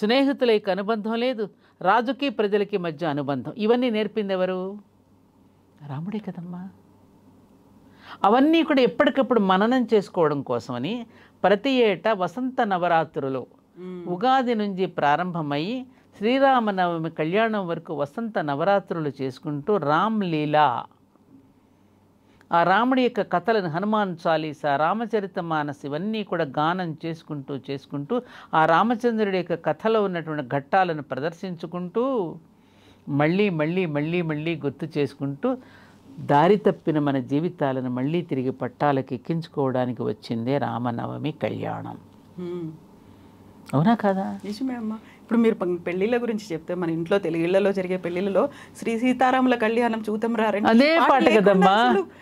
స్నేహితుల యొక్క అనుబంధం లేదు రాజుకి ప్రజలకి మధ్య అనుబంధం ఇవన్నీ నేర్పింది ఎవరు రాముడే కదమ్మా అవన్నీ కూడా ఎప్పటికప్పుడు మననం చేసుకోవడం కోసమని ప్రతి ఏటా వసంత నవరాత్రులు ఉగాది నుంచి ప్రారంభమై శ్రీరామనవమి కళ్యాణం వరకు వసంత నవరాత్రులు చేసుకుంటూ రామ్లీలా ఆ రాముడి యొక్క కథలను హనుమాన్ చాలీస రామచరిత మానస్ ఇవన్నీ కూడా గానం చేసుకుంటూ చేసుకుంటూ ఆ రామచంద్రుడి యొక్క కథలో ఉన్నటువంటి ఘట్టాలను ప్రదర్శించుకుంటూ మళ్ళీ మళ్ళీ మళ్ళీ మళ్ళీ గుర్తు చేసుకుంటూ దారి తప్పిన మన జీవితాలను మళ్ళీ తిరిగి పట్టాలకు ఎక్కించుకోవడానికి వచ్చిందే రామనవమి కళ్యాణం అవునా కదా నిజమే అమ్మా ఇప్పుడు మీరు పెళ్లిళ్ళ గురించి చెప్తే మన ఇంట్లో తెలుగులలో జరిగే పెళ్లిళ్ళలో శ్రీ సీతారాముల కళ్యాణం చూతం రారని అదే పాట కదమ్మా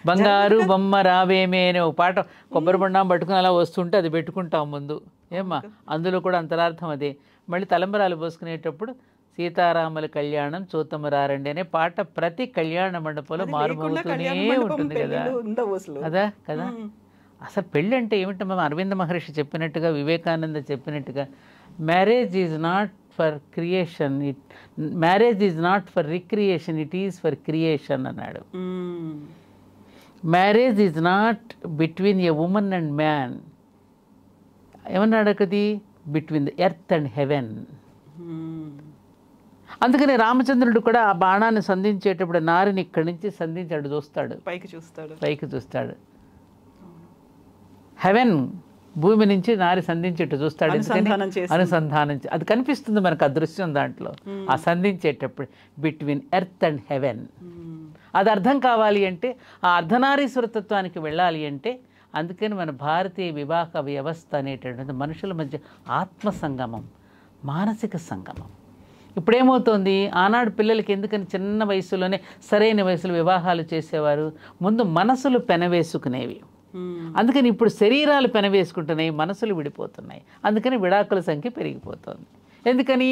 బంగారు బొమ్మ రావేమే అనే ఒక పాట కొబ్బరి బొండం పట్టుకుని అలా వస్తుంటే అది పెట్టుకుంటాం ముందు ఏమ్మా అందులో కూడా అంతరార్థం అదే మళ్ళీ తలంబరాలు పోసుకునేటప్పుడు సీతారాముల కళ్యాణం చూతము రారండి అనే పాట ప్రతి కళ్యాణ మండపంలో మారుమోగుతూనే ఉంటుంది కదా అదా కదా అసలు పెళ్ళి అంటే ఏమిటి మనం అరవింద మహర్షి చెప్పినట్టుగా వివేకానంద చెప్పినట్టుగా marriage is not for creation it marriage is not for recreation it is for creation అన్నాడు marriage is not between a women and man ఏమన్నాడు అది between the earth and heaven అందుకని రామచంద్రుడు కూడా ఆ బాణాన్ని సంధించేటప్పుడు నారిని ఇక్కడి నుంచి సంధించాడు చూస్తాడు పైకి చూస్తాడు పైకి చూస్తాడు హెవెన్ భూమి నుంచి నారి సంధించేట్టు చూస్తాడు అనుసంధానం అది కనిపిస్తుంది మనకు అదృశ్యం దాంట్లో hmm. ఆ సంధించేటప్పుడు between earth and heaven hmm. అది అర్థం కావాలి అంటే ఆ అర్ధనారీశ్వరతత్వానికి వెళ్ళాలి అంటే అందుకని మన భారతీయ వివాహ వ్యవస్థ అనేటటువంటి మనుషుల మధ్య ఆత్మ సంగమం మానసిక సంగమం ఇప్పుడు ఏమవుతోంది ఆనాడు పిల్లలకి ఎందుకని చిన్న వయసులోనే సరైన వయసులో వివాహాలు చేసేవారు ముందు మనసులు పెనవేసుకునేవి అందుకని ఇప్పుడు శరీరాలు పెనవేసుకుంటున్నాయి మనసులు విడిపోతున్నాయి అందుకని విడాకుల సంఖ్య పెరిగిపోతుంది ఎందుకని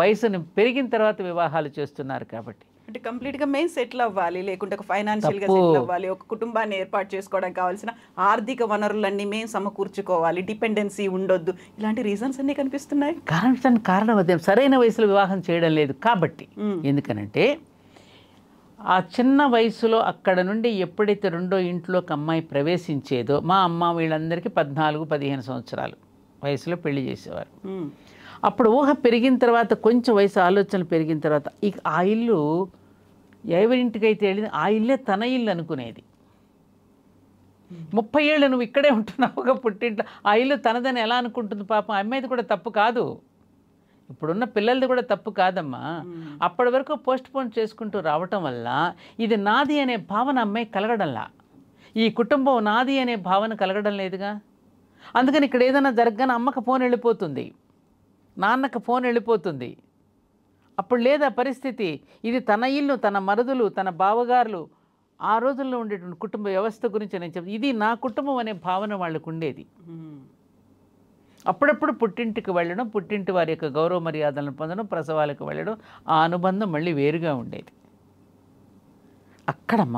వయసును పెరిగిన తర్వాత వివాహాలు చేస్తున్నారు కాబట్టి అంటే కంప్లీట్ గా మేము సెటిల్ అవ్వాలి లేకుంటే ఒక ఫైనాన్షియల్ గా సెటిల్ అవ్వాలి ఒక కుటుంబాన్ని ఏర్పాటు చేసుకోవడానికి కావాల్సిన ఆర్థిక వనరులన్నీ మేము సమకూర్చుకోవాలి డిపెండెన్సీ ఉండొద్దు ఇలాంటి రీజన్స్ అన్ని కనిపిస్తున్నాయి కారణం కారణం అదే సరైన వయసులో వివాహం చేయడం లేదు కాబట్టి ఎందుకనంటే ఆ చిన్న వయసులో అక్కడ నుండి ఎప్పుడైతే రెండో ఇంట్లోకి అమ్మాయి ప్రవేశించేదో మా అమ్మ వీళ్ళందరికీ పద్నాలుగు పదిహేను సంవత్సరాలు వయసులో పెళ్లి చేసేవారు అప్పుడు ఊహ పెరిగిన తర్వాత కొంచెం వయసు ఆలోచనలు పెరిగిన తర్వాత ఇక ఆ ఇల్లు ఎవరింటికైతే వెళ్ళింది ఆ ఇల్లే తన ఇల్లు అనుకునేది ముప్పై ఏళ్ళు నువ్వు ఇక్కడే ఒక పుట్టింట్లో ఆ ఇల్లు తనదని ఎలా అనుకుంటుంది పాపం అమ్మాయిది కూడా తప్పు కాదు ఇప్పుడున్న పిల్లలది కూడా తప్పు కాదమ్మా అప్పటి వరకు పోస్ట్ పోన్ చేసుకుంటూ రావటం వల్ల ఇది నాది అనే భావన అమ్మాయి కలగడంలా ఈ కుటుంబం నాది అనే భావన కలగడం లేదుగా అందుకని ఇక్కడ ఏదైనా జరగగానే అమ్మకు ఫోన్ వెళ్ళిపోతుంది నాన్నకు ఫోన్ వెళ్ళిపోతుంది అప్పుడు లేదా పరిస్థితి ఇది తన ఇల్లు తన మరుదులు తన బావగారులు ఆ రోజుల్లో ఉండేటువంటి కుటుంబ వ్యవస్థ గురించి నేను చెప్తాను ఇది నా కుటుంబం అనే భావన వాళ్ళకు ఉండేది అప్పుడప్పుడు పుట్టింటికి వెళ్ళడం పుట్టింటి వారి యొక్క గౌరవ మర్యాదలను పొందడం ప్రసవాలకు వెళ్ళడం ఆ అనుబంధం మళ్ళీ వేరుగా ఉండేది అక్కడ అమ్మ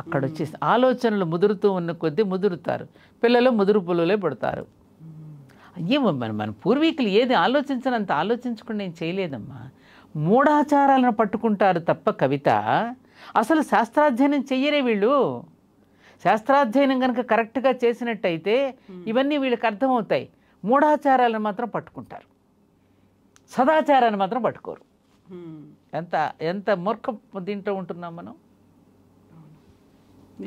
అక్కడ వచ్చేసి ఆలోచనలు ముదురుతూ ఉన్న కొద్దీ ముదురుతారు పిల్లలు ముదురు పులులే పుడతారు అయ్యే మన మన పూర్వీకులు ఏది ఆలోచించనంత ఆలోచించకుండా నేను చేయలేదమ్మా మూఢాచారాలను పట్టుకుంటారు తప్ప కవిత అసలు శాస్త్రాధ్యయనం చెయ్యరే వీళ్ళు శాస్త్రాధ్యయనం కనుక కరెక్ట్గా చేసినట్టయితే ఇవన్నీ వీళ్ళకి అర్థమవుతాయి మూఢాచారాలను మాత్రం పట్టుకుంటారు సదాచారాన్ని మాత్రం పట్టుకోరు ఎంత ఎంత మూర్ఖ దీంట్లో ఉంటున్నాం మనం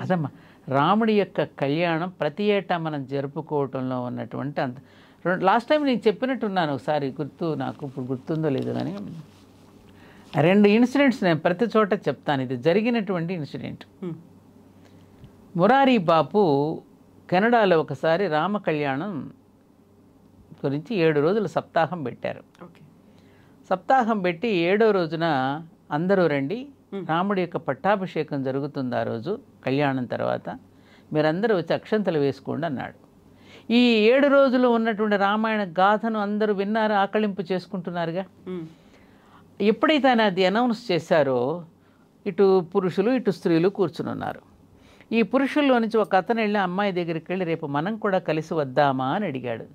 అదమ్మా రాముడి యొక్క కళ్యాణం ప్రతి ఏటా మనం జరుపుకోవటంలో ఉన్నటువంటి అంత రెండు లాస్ట్ టైం నేను చెప్పినట్టున్నాను ఒకసారి గుర్తు నాకు ఇప్పుడు గుర్తుందో లేదు కానీ రెండు ఇన్సిడెంట్స్ నేను ప్రతి చోట చెప్తాను ఇది జరిగినటువంటి ఇన్సిడెంట్ మురారీ బాపు కెనడాలో ఒకసారి రామ కళ్యాణం గురించి ఏడు రోజులు సప్తాహం పెట్టారు సప్తాహం పెట్టి ఏడో రోజున అందరూ రండి రాముడి యొక్క పట్టాభిషేకం జరుగుతుంది ఆ రోజు కళ్యాణం తర్వాత మీరందరూ వచ్చి అక్షంతలు వేసుకోండి అన్నాడు ఈ ఏడు రోజులు ఉన్నటువంటి రామాయణ గాథను అందరూ విన్నారు ఆకళింపు చేసుకుంటున్నారుగా ఎప్పుడైతే ఆయన అది అనౌన్స్ చేశారో ఇటు పురుషులు ఇటు స్త్రీలు కూర్చుని ఉన్నారు ఈ పురుషుల్లో నుంచి ఒక అతను వెళ్ళి అమ్మాయి దగ్గరికి వెళ్ళి రేపు మనం కూడా కలిసి వద్దామా అని అడిగాడు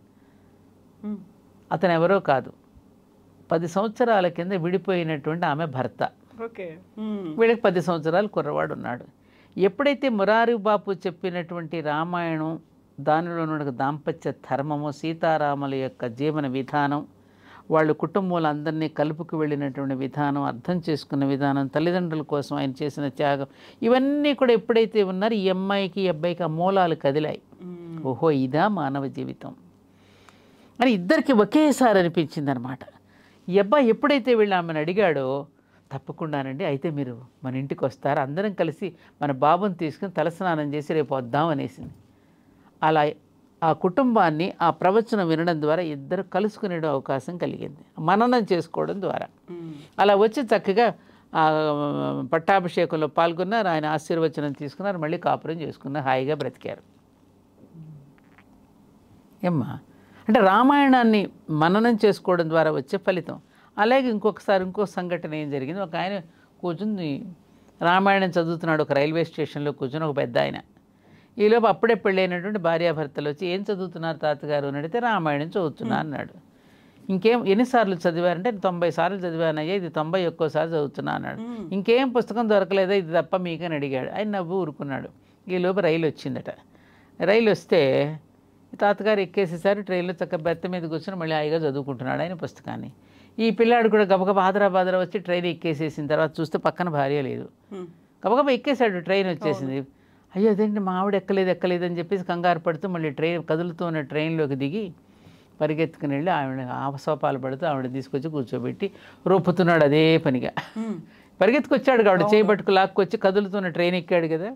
అతను ఎవరో కాదు పది సంవత్సరాల కింద విడిపోయినటువంటి ఆమె భర్త వీళ్ళకి పది సంవత్సరాలు కుర్రవాడు ఉన్నాడు ఎప్పుడైతే మురారి బాపు చెప్పినటువంటి రామాయణం దానిలో ఉన్న దాంపత్య ధర్మము సీతారాముల యొక్క జీవన విధానం వాళ్ళ కుటుంబంలో అందరినీ కలుపుకు వెళ్ళినటువంటి విధానం అర్థం చేసుకున్న విధానం తల్లిదండ్రుల కోసం ఆయన చేసిన త్యాగం ఇవన్నీ కూడా ఎప్పుడైతే ఉన్నారో ఈ అమ్మాయికి ఈ అబ్బాయికి ఆ మూలాలు కదిలాయి ఓహో ఇదా మానవ జీవితం అని ఇద్దరికి ఒకేసారి అనిపించింది అనమాట ఈ అబ్బాయి ఎప్పుడైతే వీళ్ళు ఆమెను అడిగాడో తప్పకుండానండి అయితే మీరు మన ఇంటికి వస్తారు అందరం కలిసి మన బాబుని తీసుకుని తలస్నానం చేసి రేపు వద్దాం అనేసింది అలా ఆ కుటుంబాన్ని ఆ ప్రవచనం వినడం ద్వారా ఇద్దరు కలుసుకునే అవకాశం కలిగింది మననం చేసుకోవడం ద్వారా అలా వచ్చి చక్కగా పట్టాభిషేకంలో పాల్గొన్నారు ఆయన ఆశీర్వచనం తీసుకున్నారు మళ్ళీ కాపురం చేసుకున్నారు హాయిగా బ్రతికారు ఏమ్మా అంటే రామాయణాన్ని మననం చేసుకోవడం ద్వారా వచ్చే ఫలితం అలాగే ఇంకొకసారి ఇంకో సంఘటన ఏం జరిగింది ఒక ఆయన కూర్చుని రామాయణం చదువుతున్నాడు ఒక రైల్వే స్టేషన్లో కూర్చుని ఒక పెద్ద ఆయన ఈలోపు అప్పుడే పెళ్ళైనటువంటి భార్యాభర్తలు వచ్చి ఏం చదువుతున్నారు తాతగారు అని అడిగితే రామాయణం చదువుతున్నా అన్నాడు ఇంకేం ఎన్నిసార్లు చదివారంటే తొంభై సార్లు చదివానయ్యా ఇది తొంభై ఒక్కోసారి చదువుతున్నా అన్నాడు ఇంకేం పుస్తకం దొరకలేదా ఇది తప్ప మీకని అడిగాడు ఆయన నవ్వు ఊరుకున్నాడు ఈలోపు రైలు వచ్చిందట రైలు వస్తే తాతగారు ఎక్కేసేసారు ట్రైన్లో చక్క బెత్త మీద కూర్చొని మళ్ళీ హాయిగా చదువుకుంటున్నాడు ఆయన పుస్తకాన్ని ఈ పిల్లాడు కూడా గబగబ బాదరా వచ్చి ట్రైన్ ఎక్కేసేసిన తర్వాత చూస్తే పక్కన భార్య లేదు గబగబ ఎక్కేశాడు ట్రైన్ వచ్చేసింది అయ్యో అదేంటి మా ఆవిడ ఎక్కలేదు ఎక్కలేదు అని చెప్పేసి కంగారు పడుతూ మళ్ళీ ట్రైన్ ఉన్న ట్రైన్లోకి దిగి పరిగెత్తుకుని వెళ్ళి ఆవిడ ఆవసోపాలు పడుతూ ఆవిడ తీసుకొచ్చి కూర్చోబెట్టి రూపుతున్నాడు అదే పనిగా పరిగెత్తుకొచ్చాడు ఆవిడ చేయబట్టుకు లాక్కొచ్చి కదులుతున్న ట్రైన్ ఎక్కాడు కదా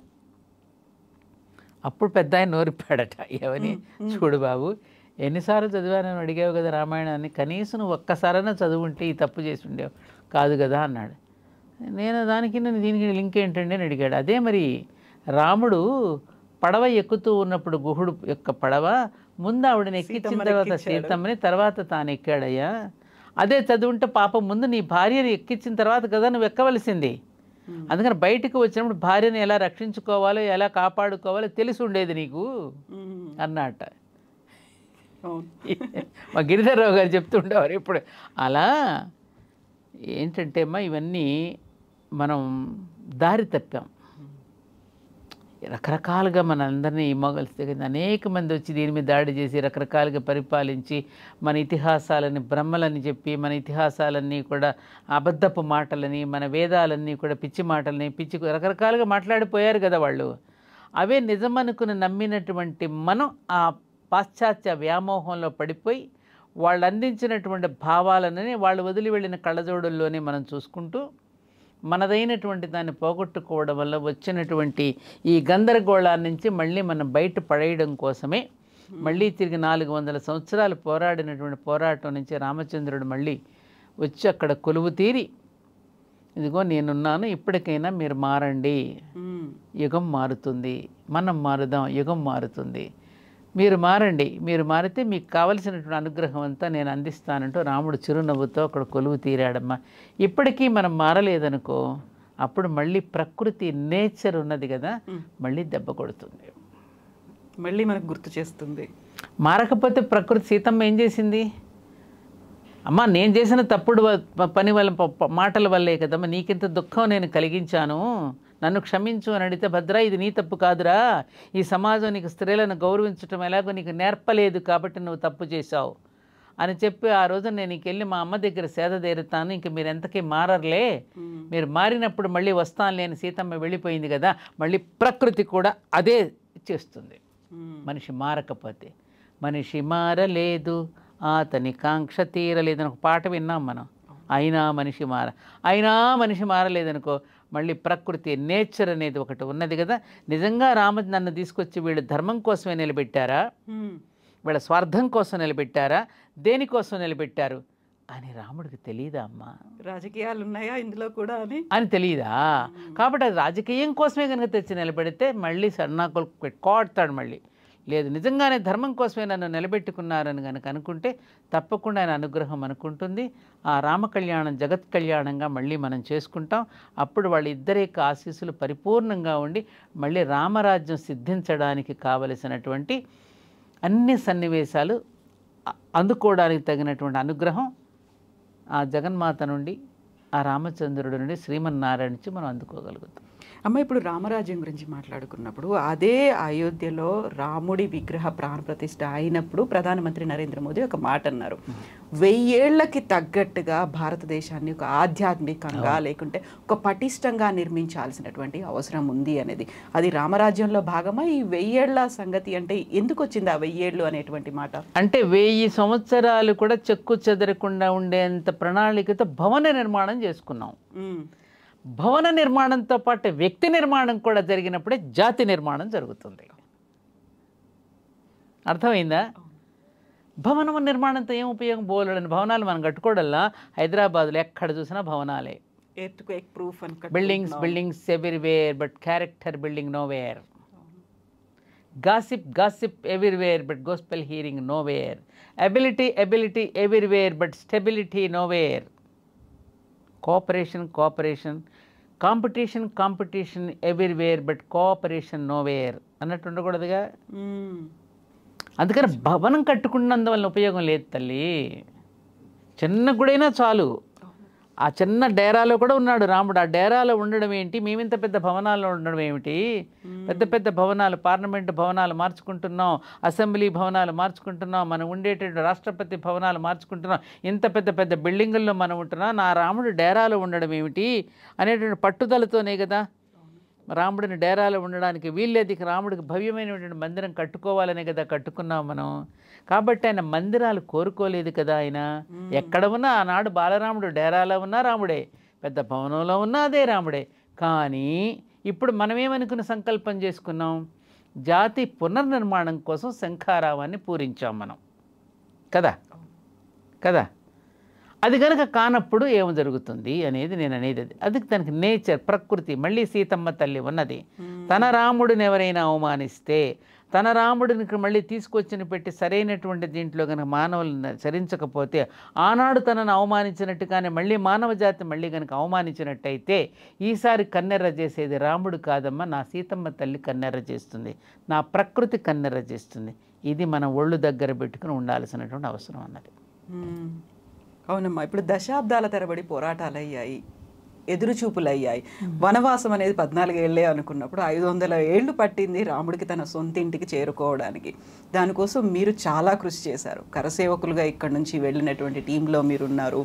అప్పుడు పెద్ద ఆయన నోరిప్పాడట ఎవని చూడు బాబు ఎన్నిసార్లు చదివాను అడిగావు కదా రామాయణాన్ని కనీసం నువ్వు ఒక్కసారైనా ఉంటే ఈ తప్పు చేసి ఉండేవు కాదు కదా అన్నాడు నేను దానికి దీనికి లింక్ ఏంటండి అని అడిగాడు అదే మరి రాముడు పడవ ఎక్కుతూ ఉన్నప్పుడు గుహుడు యొక్క పడవ ముందు ఆవిడని ఎక్కించిన తర్వాత సీతమ్మని తర్వాత తాను ఎక్కాడయ్యా అదే చదువుంటే పాపం ముందు నీ భార్యని ఎక్కించిన తర్వాత కదా నువ్వు ఎక్కవలసింది అందుకని బయటకు వచ్చినప్పుడు భార్యను ఎలా రక్షించుకోవాలో ఎలా కాపాడుకోవాలో తెలిసి ఉండేది నీకు అన్నట మా గిరిధర్రావు గారు చెప్తుండేవారు ఇప్పుడు అలా ఏంటంటే అమ్మా ఇవన్నీ మనం దారి తప్పాం రకరకాలుగా మనందరినీ ఇమ్మగల్స్ దగ్గర అనేక మంది వచ్చి దీని మీద దాడి చేసి రకరకాలుగా పరిపాలించి మన ఇతిహాసాలని బ్రహ్మలని చెప్పి మన ఇతిహాసాలన్నీ కూడా అబద్ధపు మాటలని మన వేదాలన్నీ కూడా పిచ్చి మాటలని పిచ్చి రకరకాలుగా మాట్లాడిపోయారు కదా వాళ్ళు అవే నిజమనుకుని నమ్మినటువంటి మనం ఆ పాశ్చాత్య వ్యామోహంలో పడిపోయి వాళ్ళు అందించినటువంటి భావాలని వాళ్ళు వదిలి వెళ్ళిన కళ్ళజోడుల్లోనే మనం చూసుకుంటూ మనదైనటువంటి దాన్ని పోగొట్టుకోవడం వల్ల వచ్చినటువంటి ఈ గందరగోళాల నుంచి మళ్ళీ మనం బయట పడేయడం కోసమే మళ్ళీ తిరిగి నాలుగు వందల సంవత్సరాలు పోరాడినటువంటి పోరాటం నుంచి రామచంద్రుడు మళ్ళీ వచ్చి అక్కడ కొలువు తీరి ఇదిగో నేనున్నాను ఇప్పటికైనా మీరు మారండి యుగం మారుతుంది మనం మారుదాం యుగం మారుతుంది మీరు మారండి మీరు మారితే మీకు కావలసినటువంటి అనుగ్రహం అంతా నేను అందిస్తానంటూ రాముడు చిరునవ్వుతో అక్కడ కొలువు తీరాడమ్మా ఇప్పటికీ మనం మారలేదనుకో అప్పుడు మళ్ళీ ప్రకృతి నేచర్ ఉన్నది కదా మళ్ళీ దెబ్బ కొడుతుంది మళ్ళీ మనకు గుర్తు చేస్తుంది మారకపోతే ప్రకృతి సీతమ్మ ఏం చేసింది అమ్మ నేను చేసిన తప్పుడు పని వల్ల మాటల వల్లే కదమ్మా నీకింత దుఃఖం నేను కలిగించాను నన్ను క్షమించు అని అడిగితే భద్ర ఇది నీ తప్పు కాదురా ఈ సమాజం నీకు స్త్రీలను గౌరవించడం ఎలాగో నీకు నేర్పలేదు కాబట్టి నువ్వు తప్పు చేశావు అని చెప్పి ఆ రోజు నేను వెళ్ళి మా అమ్మ దగ్గర సేద తీరుతాను ఇంక మీరు ఎంతకీ మారర్లే మీరు మారినప్పుడు మళ్ళీ వస్తాను లేని సీతమ్మ వెళ్ళిపోయింది కదా మళ్ళీ ప్రకృతి కూడా అదే చేస్తుంది మనిషి మారకపోతే మనిషి మారలేదు అతని కాంక్ష తీరలేదని ఒక పాట విన్నాం మనం అయినా మనిషి మార అయినా మనిషి మారలేదనుకో మళ్ళీ ప్రకృతి నేచర్ అనేది ఒకటి ఉన్నది కదా నిజంగా రామ నన్ను తీసుకొచ్చి వీళ్ళు ధర్మం కోసమే నిలబెట్టారా వీళ్ళ స్వార్థం కోసం నిలబెట్టారా దేనికోసం నిలబెట్టారు అని రాముడికి తెలియదా అమ్మా రాజకీయాలు ఉన్నాయా ఇందులో కూడా అని అని తెలియదా కాబట్టి రాజకీయం కోసమే కనుక తెచ్చి నిలబెడితే మళ్ళీ సన్నాకులు కొడతాడు మళ్ళీ లేదు నిజంగానే ధర్మం కోసమే నన్ను నిలబెట్టుకున్నారని కనుక అనుకుంటే తప్పకుండా ఆయన అనుగ్రహం అనుకుంటుంది ఆ రామ కళ్యాణం జగత్ కళ్యాణంగా మళ్ళీ మనం చేసుకుంటాం అప్పుడు వాళ్ళ ఇద్దరి యొక్క ఆశీస్సులు పరిపూర్ణంగా ఉండి మళ్ళీ రామరాజ్యం సిద్ధించడానికి కావలసినటువంటి అన్ని సన్నివేశాలు అందుకోవడానికి తగినటువంటి అనుగ్రహం ఆ జగన్మాత నుండి ఆ రామచంద్రుడి నుండి శ్రీమన్నారాయణ నుంచి మనం అందుకోగలుగుతాం అమ్మ ఇప్పుడు రామరాజ్యం గురించి మాట్లాడుకున్నప్పుడు అదే అయోధ్యలో రాముడి విగ్రహ ప్రాణ ప్రతిష్ట అయినప్పుడు ప్రధానమంత్రి నరేంద్ర మోదీ ఒక మాట అన్నారు వెయ్యేళ్లకి తగ్గట్టుగా భారతదేశాన్ని ఒక ఆధ్యాత్మికంగా లేకుంటే ఒక పటిష్టంగా నిర్మించాల్సినటువంటి అవసరం ఉంది అనేది అది రామరాజ్యంలో భాగమా ఈ వెయ్యేళ్ల సంగతి అంటే ఎందుకు వచ్చింది ఆ వెయ్యేళ్ళు అనేటువంటి మాట అంటే వెయ్యి సంవత్సరాలు కూడా చెక్కు చెదరకుండా ఉండేంత ప్రణాళికతో భవన నిర్మాణం చేసుకున్నాం భవన నిర్మాణంతో పాటు వ్యక్తి నిర్మాణం కూడా జరిగినప్పుడే జాతి నిర్మాణం జరుగుతుంది అర్థమైందా భవనం నిర్మాణంతో ఏం ఉపయోగం బోలడని భవనాలు మనం కట్టుకోవడల్లా హైదరాబాద్లో ఎక్కడ చూసినా భవనాలే proof buildings buildings everywhere but character building nowhere gossip gossip everywhere but gospel hearing nowhere ability ability everywhere but stability nowhere cooperation cooperation competition competition everywhere but cooperation nowhere అన్నట్టు ఉండకూడదుగా అందుకని భవనం కట్టుకున్నందువల్ల ఉపయోగం లేదు తల్లి చిన్న గుడైనా చాలు ఆ చిన్న డేరాలో కూడా ఉన్నాడు రాముడు ఆ డేరాలో ఉండడం ఏంటి మేమింత పెద్ద భవనాల్లో ఉండడం ఏమిటి పెద్ద పెద్ద భవనాలు పార్లమెంట్ భవనాలు మార్చుకుంటున్నాం అసెంబ్లీ భవనాలు మార్చుకుంటున్నాం మనం ఉండేటటువంటి రాష్ట్రపతి భవనాలు మార్చుకుంటున్నాం ఇంత పెద్ద పెద్ద బిల్డింగుల్లో మనం ఉంటున్నాం నా రాముడు డేరాలో ఉండడం ఏమిటి అనేటువంటి పట్టుదలతోనే కదా రాముడిని డేరాలో ఉండడానికి వీళ్ళేది రాముడికి భవ్యమైనటువంటి మందిరం కట్టుకోవాలనే కదా కట్టుకున్నాం మనం కాబట్టి ఆయన మందిరాలు కోరుకోలేదు కదా ఆయన ఎక్కడ ఉన్నా ఆనాడు బాలరాముడు డేరాలో ఉన్నా రాముడే పెద్ద భవనంలో ఉన్నా అదే రాముడే కానీ ఇప్పుడు మనమేమనుకున్న సంకల్పం చేసుకున్నాం జాతి పునర్నిర్మాణం కోసం శంఖారావాన్ని పూరించాం మనం కదా కదా అది కనుక కానప్పుడు ఏమి జరుగుతుంది అనేది నేను అనేది అది అది దానికి నేచర్ ప్రకృతి మళ్ళీ సీతమ్మ తల్లి ఉన్నది తన రాముడిని ఎవరైనా అవమానిస్తే తన రాముడిని మళ్ళీ తీసుకొచ్చిన పెట్టి సరైనటువంటి దీంట్లో కనుక మానవులను చరించకపోతే ఆనాడు తనను అవమానించినట్టుగానే మళ్ళీ మానవ జాతి మళ్ళీ కనుక అవమానించినట్టయితే ఈసారి కన్నెర్ర చేసేది రాముడు కాదమ్మా నా సీతమ్మ తల్లి కన్నెర్ర చేస్తుంది నా ప్రకృతి కన్నెర్ర చేస్తుంది ఇది మన ఒళ్ళు దగ్గర పెట్టుకుని ఉండాల్సినటువంటి అవసరం అన్నది అవునమ్మా ఇప్పుడు దశాబ్దాల తరబడి పోరాటాలు అయ్యాయి ఎదురుచూపులు అయ్యాయి వనవాసం అనేది పద్నాలుగేళ్లే అనుకున్నప్పుడు ఐదు వందల ఏళ్ళు పట్టింది రాముడికి తన సొంత ఇంటికి చేరుకోవడానికి దానికోసం మీరు చాలా కృషి చేశారు కరసేవకులుగా ఇక్కడ నుంచి వెళ్ళినటువంటి టీంలో మీరున్నారు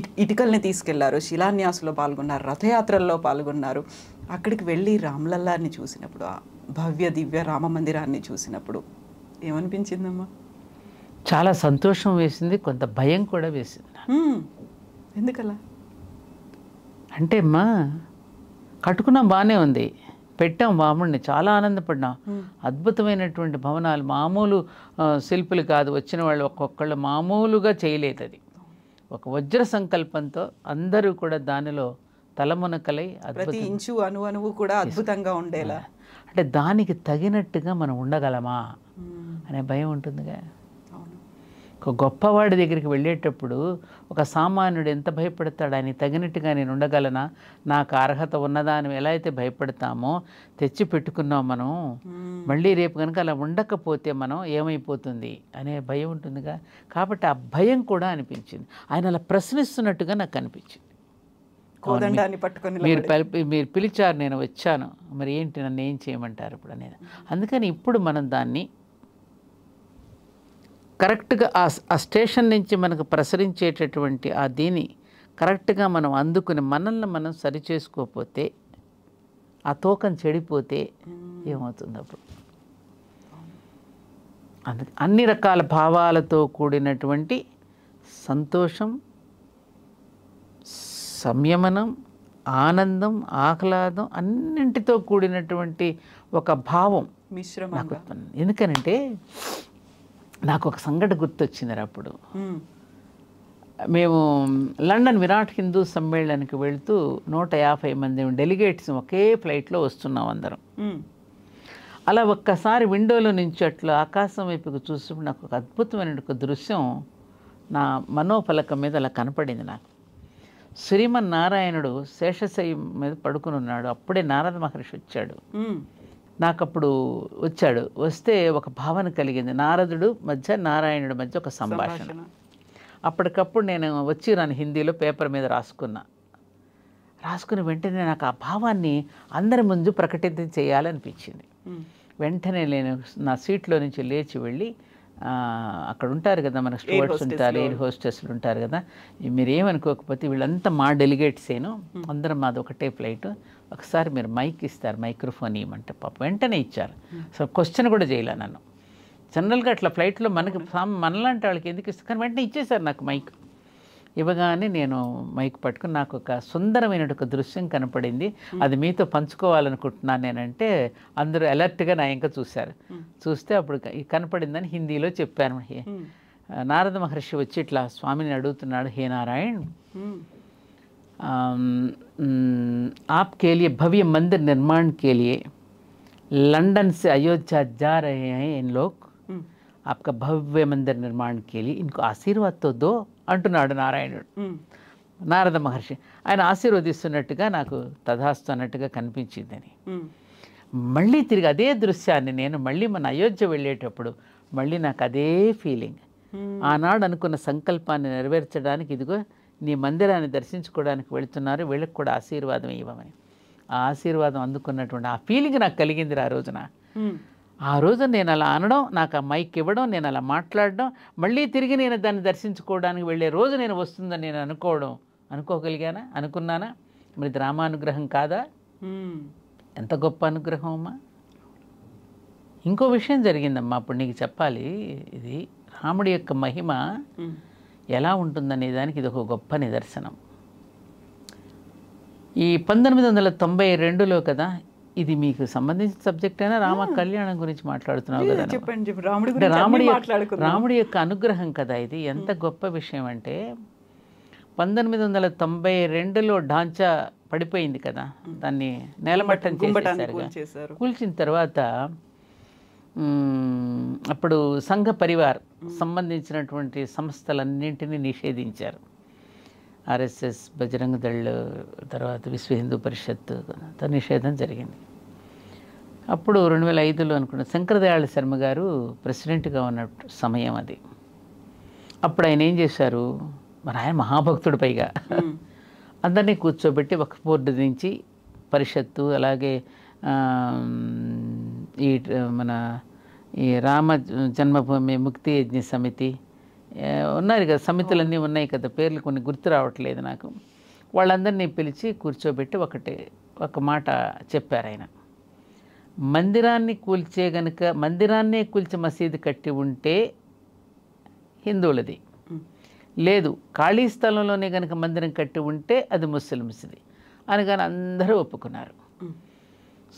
ఇట్ ఇటుకల్ని తీసుకెళ్లారు శిలాన్యాసులో పాల్గొన్నారు రథయాత్రల్లో పాల్గొన్నారు అక్కడికి వెళ్ళి రామ్లల్లాని చూసినప్పుడు భవ్య దివ్య రామ మందిరాన్ని చూసినప్పుడు ఏమనిపించిందమ్మా చాలా సంతోషం వేసింది కొంత భయం కూడా వేసింది ఎందుకలా అంటే అమ్మా కట్టుకున్నాం బాగానే ఉంది పెట్టాం వాముడిని చాలా ఆనందపడ్డాం అద్భుతమైనటువంటి భవనాలు మామూలు శిల్పులు కాదు వచ్చిన వాళ్ళు ఒక్కొక్కళ్ళు మామూలుగా చేయలేదు అది ఒక వజ్ర సంకల్పంతో అందరూ కూడా దానిలో తలమునకలై ఇంచు అను అనువు కూడా అద్భుతంగా ఉండేలా అంటే దానికి తగినట్టుగా మనం ఉండగలమా అనే భయం ఉంటుందిగా ఒక గొప్పవాడి దగ్గరికి వెళ్ళేటప్పుడు ఒక సామాన్యుడు ఎంత భయపడతాడు ఆయన తగినట్టుగా నేను ఉండగలనా నాకు అర్హత ఉన్నదా అని ఎలా అయితే భయపడతామో తెచ్చి పెట్టుకున్నాం మనం మళ్ళీ రేపు కనుక అలా ఉండకపోతే మనం ఏమైపోతుంది అనే భయం ఉంటుందిగా కాబట్టి ఆ భయం కూడా అనిపించింది ఆయన అలా ప్రశ్నిస్తున్నట్టుగా నాకు అనిపించింది కోదండాన్ని పట్టుకొని మీరు మీరు పిలిచారు నేను వచ్చాను మరి ఏంటి నన్ను ఏం చేయమంటారు ఇప్పుడు అనేది అందుకని ఇప్పుడు మనం దాన్ని కరెక్ట్గా ఆ స్టేషన్ నుంచి మనకు ప్రసరించేటటువంటి ఆ దీని కరెక్ట్గా మనం అందుకుని మనల్ని మనం సరి చేసుకోకపోతే ఆ తూకం చెడిపోతే ఏమవుతుంది అప్పుడు అందు అన్ని రకాల భావాలతో కూడినటువంటి సంతోషం సంయమనం ఆనందం ఆహ్లాదం అన్నింటితో కూడినటువంటి ఒక భావం మిశ్రమ ఎందుకనంటే నాకు ఒక సంఘటన గుర్తొచ్చింది అప్పుడు మేము లండన్ విరాట్ హిందూ సమ్మేళనానికి వెళుతూ నూట యాభై మంది డెలిగేట్స్ ఒకే ఫ్లైట్లో వస్తున్నాం అందరం అలా ఒక్కసారి విండోలో నుంచి అట్లా ఆకాశం వైపుకు చూసినప్పుడు నాకు ఒక అద్భుతమైన ఒక దృశ్యం నా మనోఫలకం మీద అలా కనపడింది నాకు శ్రీమన్నారాయణుడు శేషశయ్యం మీద పడుకుని ఉన్నాడు అప్పుడే నారద మహర్షి వచ్చాడు నాకు అప్పుడు వచ్చాడు వస్తే ఒక భావన కలిగింది నారదుడు మధ్య నారాయణుడి మధ్య ఒక సంభాషణ అప్పటికప్పుడు నేను వచ్చి నన్ను హిందీలో పేపర్ మీద రాసుకున్నా రాసుకుని వెంటనే నాకు ఆ భావాన్ని అందరి ముందు ప్రకటిత చేయాలనిపించింది వెంటనే నేను నా సీట్లో నుంచి లేచి వెళ్ళి అక్కడ ఉంటారు కదా మనకు స్టూవర్ట్స్ ఉంటారు ఎయిర్ హోస్టెస్లు ఉంటారు కదా మీరేమనుకోకపోతే వీళ్ళంతా మా డెలిగేట్స్ ఏను అందరం మాది ఒకటే ఫ్లైట్ ఒకసారి మీరు మైక్ ఇస్తారు మైక్రోఫోన్ ఇవ్వమంటే పాప వెంటనే ఇచ్చారు సో క్వశ్చన్ కూడా చేయలే నన్ను జనరల్గా అట్లా ఫ్లైట్లో మనకి మనలాంటి వాళ్ళకి ఎందుకు ఇస్తారు కానీ వెంటనే ఇచ్చేశారు నాకు మైక్ ఇవ్వగానే నేను మైక్ పట్టుకుని నాకు ఒక సుందరమైన ఒక దృశ్యం కనపడింది అది మీతో పంచుకోవాలనుకుంటున్నాను నేనంటే అందరూ అలర్ట్గా నా ఇంకా చూశారు చూస్తే అప్పుడు కనపడిందని హిందీలో చెప్పాను నారద మహర్షి వచ్చి ఇట్లా స్వామిని అడుగుతున్నాడు హే నారాయణ్ आपके लिए भव्य मंदिर निर्माण के लिए लंदन से अयोध्या जा रहे हैं इन लोग आपका భవ్య మందిర్ నిర్మాణ్ కేలి ఇన్కు దో అంటున్నాడు నారాయణుడు నారద మహర్షి ఆయన ఆశీర్వదిస్తున్నట్టుగా నాకు తథాస్తు అన్నట్టుగా కనిపించిందని మళ్ళీ తిరిగి అదే దృశ్యాన్ని నేను మళ్ళీ మన అయోధ్య వెళ్ళేటప్పుడు మళ్ళీ నాకు అదే ఫీలింగ్ ఆనాడు అనుకున్న సంకల్పాన్ని నెరవేర్చడానికి ఇదిగో నీ మందిరాన్ని దర్శించుకోవడానికి వెళుతున్నారు వీళ్ళకి కూడా ఆశీర్వాదం ఇవ్వమని ఆ ఆశీర్వాదం అందుకున్నటువంటి ఆ ఫీలింగ్ నాకు కలిగింది ఆ రోజున ఆ రోజు నేను అలా అనడం నాకు ఆ మైక్ ఇవ్వడం నేను అలా మాట్లాడడం మళ్ళీ తిరిగి నేను దాన్ని దర్శించుకోవడానికి వెళ్ళే రోజు నేను వస్తుందని నేను అనుకోవడం అనుకోగలిగానా అనుకున్నానా మరి రామానుగ్రహం కాదా ఎంత గొప్ప అనుగ్రహం అమ్మా ఇంకో విషయం జరిగిందమ్మా అప్పుడు నీకు చెప్పాలి ఇది రాముడి యొక్క మహిమ ఎలా ఉంటుందనే దానికి ఇది ఒక గొప్ప నిదర్శనం ఈ పంతొమ్మిది వందల తొంభై రెండులో కదా ఇది మీకు సంబంధించిన సబ్జెక్ట్ అయినా రామ కళ్యాణం గురించి మాట్లాడుతున్నావు కదా చెప్పండి రాముడి రాముడి రాముడి యొక్క అనుగ్రహం కదా ఇది ఎంత గొప్ప విషయం అంటే పంతొమ్మిది వందల తొంభై రెండులో ఢాంచా పడిపోయింది కదా దాన్ని నేలమట్టం చేశారు కూల్చిన తర్వాత అప్పుడు సంఘ పరివార్ సంబంధించినటువంటి సంస్థలన్నింటినీ నిషేధించారు ఆర్ఎస్ఎస్ బజరంగ దళ్ తర్వాత విశ్వ హిందూ పరిషత్ నిషేధం జరిగింది అప్పుడు రెండు వేల ఐదులో అనుకున్న శంకరదయాళ శర్మ గారు ప్రెసిడెంట్గా ఉన్న సమయం అది అప్పుడు ఆయన ఏం చేశారు మరి ఆయన మహాభక్తుడు పైగా అందరినీ కూర్చోబెట్టి వక్ఫ్ బోర్డు నుంచి పరిషత్తు అలాగే ఈ మన ఈ రామ జన్మభూమి ముక్తి యజ్ఞ సమితి ఉన్నారు కదా సమితులన్నీ ఉన్నాయి కదా పేర్లు కొన్ని గుర్తు రావట్లేదు నాకు వాళ్ళందరినీ పిలిచి కూర్చోబెట్టి ఒకటి ఒక మాట చెప్పారు ఆయన మందిరాన్ని కూల్చే గనుక మందిరాన్నే కూల్చి మసీదు కట్టి ఉంటే హిందువులది లేదు ఖాళీ స్థలంలోనే కనుక మందిరం కట్టి ఉంటే అది ముస్లిమ్స్ది అనగానే అందరూ ఒప్పుకున్నారు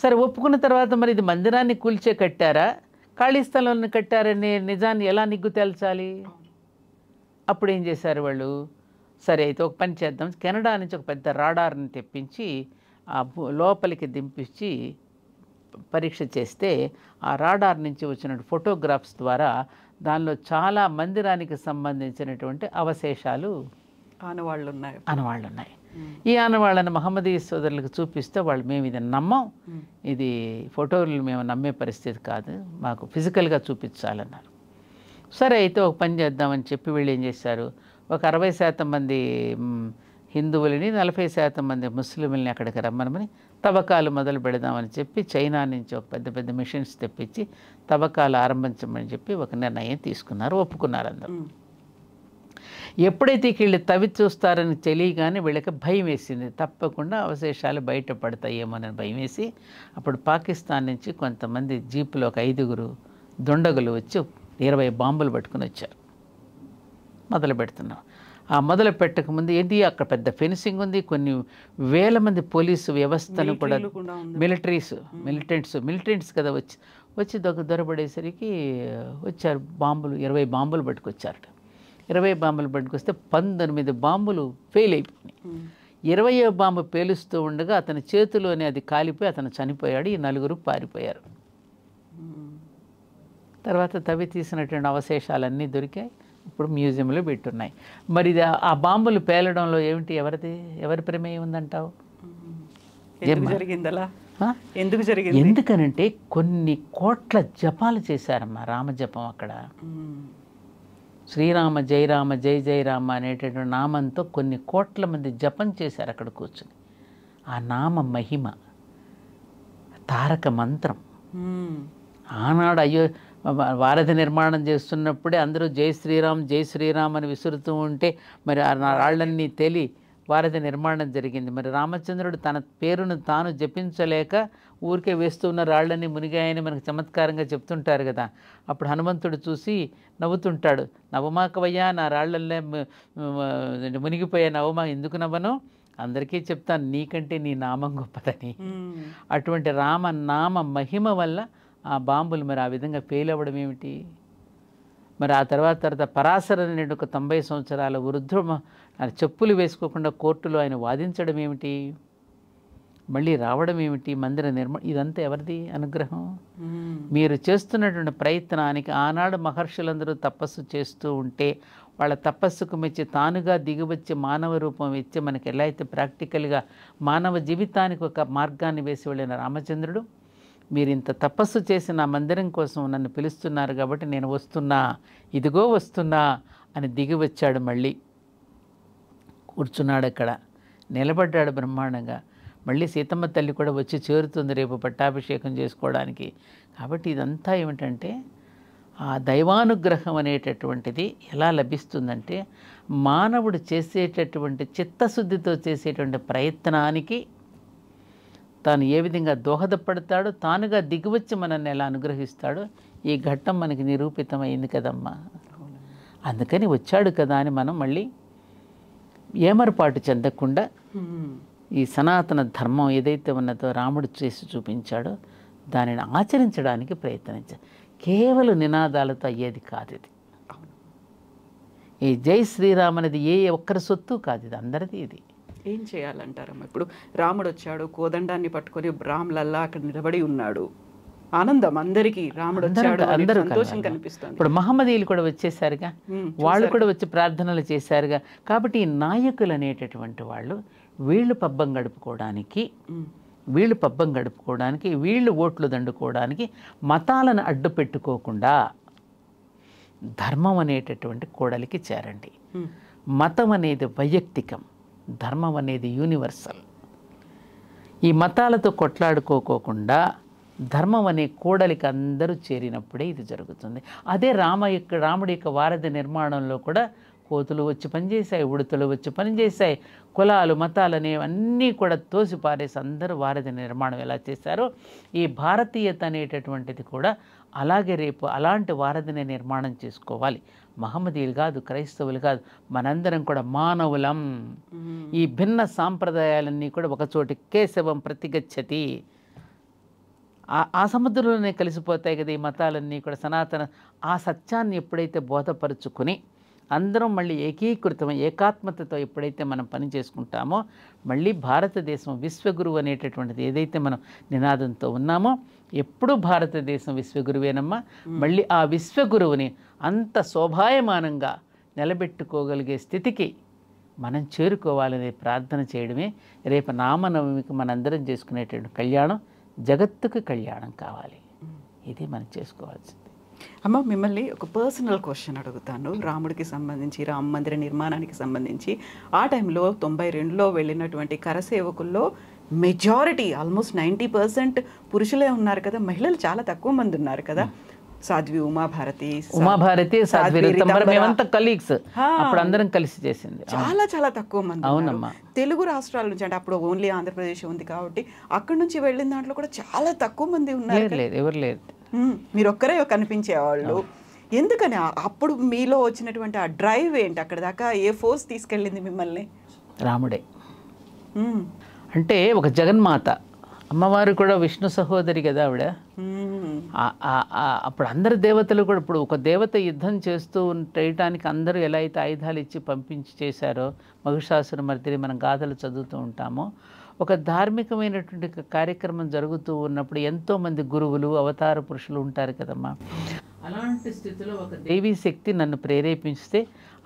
సరే ఒప్పుకున్న తర్వాత మరి ఇది మందిరాన్ని కూల్చే కట్టారా ఖాళీ స్థలంలో కట్టారనే నిజాన్ని ఎలా నిగ్గు తేల్చాలి అప్పుడు ఏం చేశారు వాళ్ళు సరే అయితే ఒక పని చేద్దాం కెనడా నుంచి ఒక పెద్ద రాడార్ని తెప్పించి ఆ లోపలికి దింపించి పరీక్ష చేస్తే ఆ రాడార్ నుంచి వచ్చిన ఫోటోగ్రాఫ్స్ ద్వారా దానిలో చాలా మందిరానికి సంబంధించినటువంటి అవశేషాలు అనవాళ్ళు ఉన్నాయి అనవాళ్ళు ఉన్నాయి ఈ ఆనవాళ్ళని మహమ్మదీయ సోదరులకు చూపిస్తే వాళ్ళు మేము ఇది నమ్మం ఇది ఫోటోలు మేము నమ్మే పరిస్థితి కాదు మాకు ఫిజికల్గా చూపించాలన్నారు సరే అయితే ఒక పని చేద్దామని చెప్పి వీళ్ళు ఏం చేశారు ఒక అరవై శాతం మంది హిందువులని నలభై శాతం మంది ముస్లింలని అక్కడికి రమ్మనమని తవ్వకాలు మొదలు పెడదామని చెప్పి చైనా నుంచి ఒక పెద్ద పెద్ద మిషన్స్ తెప్పించి తవ్వకాలు ఆరంభించమని చెప్పి ఒక నిర్ణయం తీసుకున్నారు ఒప్పుకున్నారు అందరూ ఎప్పుడైతే వీళ్ళు తవి చూస్తారని తెలియగానే వీళ్ళకి భయం వేసింది తప్పకుండా అవశేషాలు బయటపడతాయేమోనని భయం వేసి అప్పుడు పాకిస్తాన్ నుంచి కొంతమంది జీపులో ఒక ఐదుగురు దొండగులు వచ్చి ఇరవై బాంబులు పట్టుకుని వచ్చారు మొదలు పెడుతున్నాం ఆ మొదలు పెట్టకముందు ఏంటి అక్కడ పెద్ద ఫెన్సింగ్ ఉంది కొన్ని వేల మంది పోలీసు వ్యవస్థను కూడా మిలిటరీస్ hmm. మిలిటెంట్స్ మిలిటెంట్స్ కదా వచ్చి వచ్చి దొరబడేసరికి వచ్చారు బాంబులు ఇరవై బాంబులు పట్టుకొచ్చారట ఇరవై బాంబులు పట్టుకొస్తే పంతొమ్మిది బాంబులు ఫెయిల్ అయిపోయినాయి ఇరవయో బాంబు పేలుస్తూ ఉండగా అతని చేతిలోనే అది కాలిపోయి అతను చనిపోయాడు ఈ నలుగురు పారిపోయారు తర్వాత తవి తీసినటువంటి అవశేషాలన్నీ దొరికాయి ఇప్పుడు మ్యూజియంలో పెట్టున్నాయి మరి ఆ బాంబులు పేలడంలో ఏమిటి ఎవరిది ఎవరి ప్రమేయం ఉందంటావు జరిగిందలా ఎందుకు జరిగింది ఎందుకనంటే కొన్ని కోట్ల జపాలు చేశారమ్మా రామజపం అక్కడ శ్రీరామ జయరామ జయ జయరామ అనేటటువంటి నామంతో కొన్ని కోట్ల మంది జపం చేశారు అక్కడ కూర్చొని ఆ నామ మహిమ తారక మంత్రం ఆనాడు అయ్యో వారధి నిర్మాణం చేస్తున్నప్పుడే అందరూ జై శ్రీరామ్ జై శ్రీరామ్ అని విసురుతూ ఉంటే మరి ఆ రాళ్ళన్నీ తెలి వారిది నిర్మాణం జరిగింది మరి రామచంద్రుడు తన పేరును తాను జపించలేక ఊరికే వేస్తున్న రాళ్ళని మునిగాయని మనకు చమత్కారంగా చెప్తుంటారు కదా అప్పుడు హనుమంతుడు చూసి నవ్వుతుంటాడు నవమాకవయ్యా నా రాళ్ళల్లే మునిగిపోయే నవమా ఎందుకు నవ్వను అందరికీ చెప్తాను నీకంటే నీ నామం గొప్పదని అటువంటి రామ నామ మహిమ వల్ల ఆ బాంబులు మరి ఆ విధంగా ఫెయిల్ అవ్వడం ఏమిటి మరి ఆ తర్వాత తర్వాత పరాశర అనేటువంటి ఒక తొంభై సంవత్సరాల వృద్ధ ఆయన చెప్పులు వేసుకోకుండా కోర్టులో ఆయన వాదించడం ఏమిటి మళ్ళీ రావడం ఏమిటి మందిర నిర్మాణ ఇదంతా ఎవరిది అనుగ్రహం మీరు చేస్తున్నటువంటి ప్రయత్నానికి ఆనాడు మహర్షులందరూ తపస్సు చేస్తూ ఉంటే వాళ్ళ తపస్సుకు మెచ్చి తానుగా దిగివచ్చి మానవ రూపం ఇచ్చి మనకి ఎలా అయితే ప్రాక్టికల్గా మానవ జీవితానికి ఒక మార్గాన్ని వేసి వెళ్ళిన రామచంద్రుడు మీరు ఇంత తపస్సు చేసి నా మందిరం కోసం నన్ను పిలుస్తున్నారు కాబట్టి నేను వస్తున్నా ఇదిగో వస్తున్నా అని దిగి వచ్చాడు మళ్ళీ కూర్చున్నాడు అక్కడ నిలబడ్డాడు బ్రహ్మాండంగా మళ్ళీ సీతమ్మ తల్లి కూడా వచ్చి చేరుతుంది రేపు పట్టాభిషేకం చేసుకోవడానికి కాబట్టి ఇదంతా ఏమిటంటే ఆ దైవానుగ్రహం అనేటటువంటిది ఎలా లభిస్తుందంటే మానవుడు చేసేటటువంటి చిత్తశుద్ధితో చేసేటువంటి ప్రయత్నానికి తాను ఏ విధంగా దోహదపడతాడో తానుగా దిగివచ్చి మనల్ని ఎలా అనుగ్రహిస్తాడో ఈ ఘట్టం మనకి నిరూపితమైంది కదమ్మా అందుకని వచ్చాడు కదా అని మనం మళ్ళీ ఏమరపాటు చెందకుండా ఈ సనాతన ధర్మం ఏదైతే ఉన్నదో రాముడు చేసి చూపించాడో దానిని ఆచరించడానికి ప్రయత్నించాడు కేవలం నినాదాలతో అయ్యేది కాదు ఇది ఈ జై శ్రీరామ్ అనేది ఏ ఒక్కరి సొత్తు కాదు ఇది అందరిది ఇది ఏం చేయాలంటారమ్మ ఇప్పుడు రాముడు వచ్చాడు కోదండాన్ని పట్టుకొని బ్రాహ్మలల్లా అక్కడ నిలబడి ఉన్నాడు ఆనందం అందరికి రాముడు వచ్చాడు అందరూ సంతోషం కనిపిస్తుంది ఇప్పుడు మహమ్మదీయులు కూడా వచ్చేసారుగా వాళ్ళు కూడా వచ్చి ప్రార్థనలు చేశారుగా కాబట్టి ఈ నాయకులు అనేటటువంటి వాళ్ళు వీళ్ళు పబ్బం గడుపుకోవడానికి వీళ్ళు పబ్బం గడుపుకోవడానికి వీళ్ళు ఓట్లు దండుకోవడానికి మతాలను అడ్డు పెట్టుకోకుండా ధర్మం అనేటటువంటి కోడలికి చేరండి మతం అనేది వైయక్తికం ధర్మం అనేది యూనివర్సల్ ఈ మతాలతో కొట్లాడుకోకోకుండా ధర్మం అనే కోడలికి అందరూ చేరినప్పుడే ఇది జరుగుతుంది అదే రామ యొక్క రాముడి యొక్క వారధి నిర్మాణంలో కూడా కోతులు వచ్చి పనిచేశాయి ఉడతలు వచ్చి పనిచేశాయి కులాలు మతాలు అనేవన్నీ కూడా తోసిపారేసి అందరూ వారధి నిర్మాణం ఎలా చేశారో ఈ భారతీయత అనేటటువంటిది కూడా అలాగే రేపు అలాంటి వారధిని నిర్మాణం చేసుకోవాలి మహమ్మదీలు కాదు క్రైస్తవులు కాదు మనందరం కూడా మానవులం ఈ భిన్న సాంప్రదాయాలన్నీ కూడా ఒకచోటి కేశవం ప్రతిగచ్చతి ఆ సముద్రంలోనే కలిసిపోతాయి కదా ఈ మతాలన్నీ కూడా సనాతన ఆ సత్యాన్ని ఎప్పుడైతే బోధపరుచుకుని అందరం మళ్ళీ ఏకీకృతం ఏకాత్మతతో ఎప్పుడైతే మనం పని చేసుకుంటామో మళ్ళీ భారతదేశం విశ్వగురువు అనేటటువంటిది ఏదైతే మనం నినాదంతో ఉన్నామో ఎప్పుడు భారతదేశం విశ్వగురువేనమ్మా మళ్ళీ ఆ విశ్వగురువుని అంత శోభాయమానంగా నిలబెట్టుకోగలిగే స్థితికి మనం చేరుకోవాలనే ప్రార్థన చేయడమే రేపు నామనవమికి మనందరం చేసుకునేటువంటి కళ్యాణం జగత్తుకు కళ్యాణం కావాలి ఇది మనం చేసుకోవాల్సింది అమ్మ మిమ్మల్ని ఒక పర్సనల్ క్వశ్చన్ అడుగుతాను రాముడికి సంబంధించి రామ మందిర నిర్మాణానికి సంబంధించి ఆ టైంలో తొంభై రెండులో వెళ్ళినటువంటి కరసేవకుల్లో మెజారిటీ ఆల్మోస్ట్ నైంటీ పర్సెంట్ పురుషులే ఉన్నారు కదా మహిళలు చాలా తక్కువ మంది ఉన్నారు కదా సాధ్వి ఉమాభారతి ఉమాభారతి సాధ్వి మేమంతా కలీగ్స్ అప్పుడు అందరం కలిసి చేసింది చాలా చాలా తక్కువ మంది అవునమ్మా తెలుగు రాష్ట్రాల నుంచి అంటే అప్పుడు ఓన్లీ ఆంధ్రప్రదేశ్ ఉంది కాబట్టి అక్కడ నుంచి వెళ్ళిన దాంట్లో కూడా చాలా తక్కువ మంది ఉన్నారు లేదు ఎవరు లేదు మీరు ఒక్కరే కనిపించేవాళ్ళు ఎందుకని అప్పుడు మీలో వచ్చినటువంటి ఆ డ్రైవ్ ఏంటి అక్కడ దాకా ఏ ఫోర్స్ తీసుకెళ్ళింది మిమ్మల్ని రాముడే అంటే ఒక జగన్మాత అమ్మవారు కూడా విష్ణు సహోదరి కదా ఆవిడ అప్పుడు అందరు దేవతలు కూడా ఇప్పుడు ఒక దేవత యుద్ధం చేస్తూ చేయటానికి అందరూ ఎలా అయితే ఆయుధాలు ఇచ్చి పంపించి చేశారో మహిషాసుర మర్దిని మనం గాథలు చదువుతూ ఉంటామో ఒక ధార్మికమైనటువంటి కార్యక్రమం జరుగుతూ ఉన్నప్పుడు ఎంతోమంది గురువులు అవతార పురుషులు ఉంటారు కదమ్మా అలాంటి స్థితిలో ఒక దేవీ శక్తి నన్ను ప్రేరేపిస్తే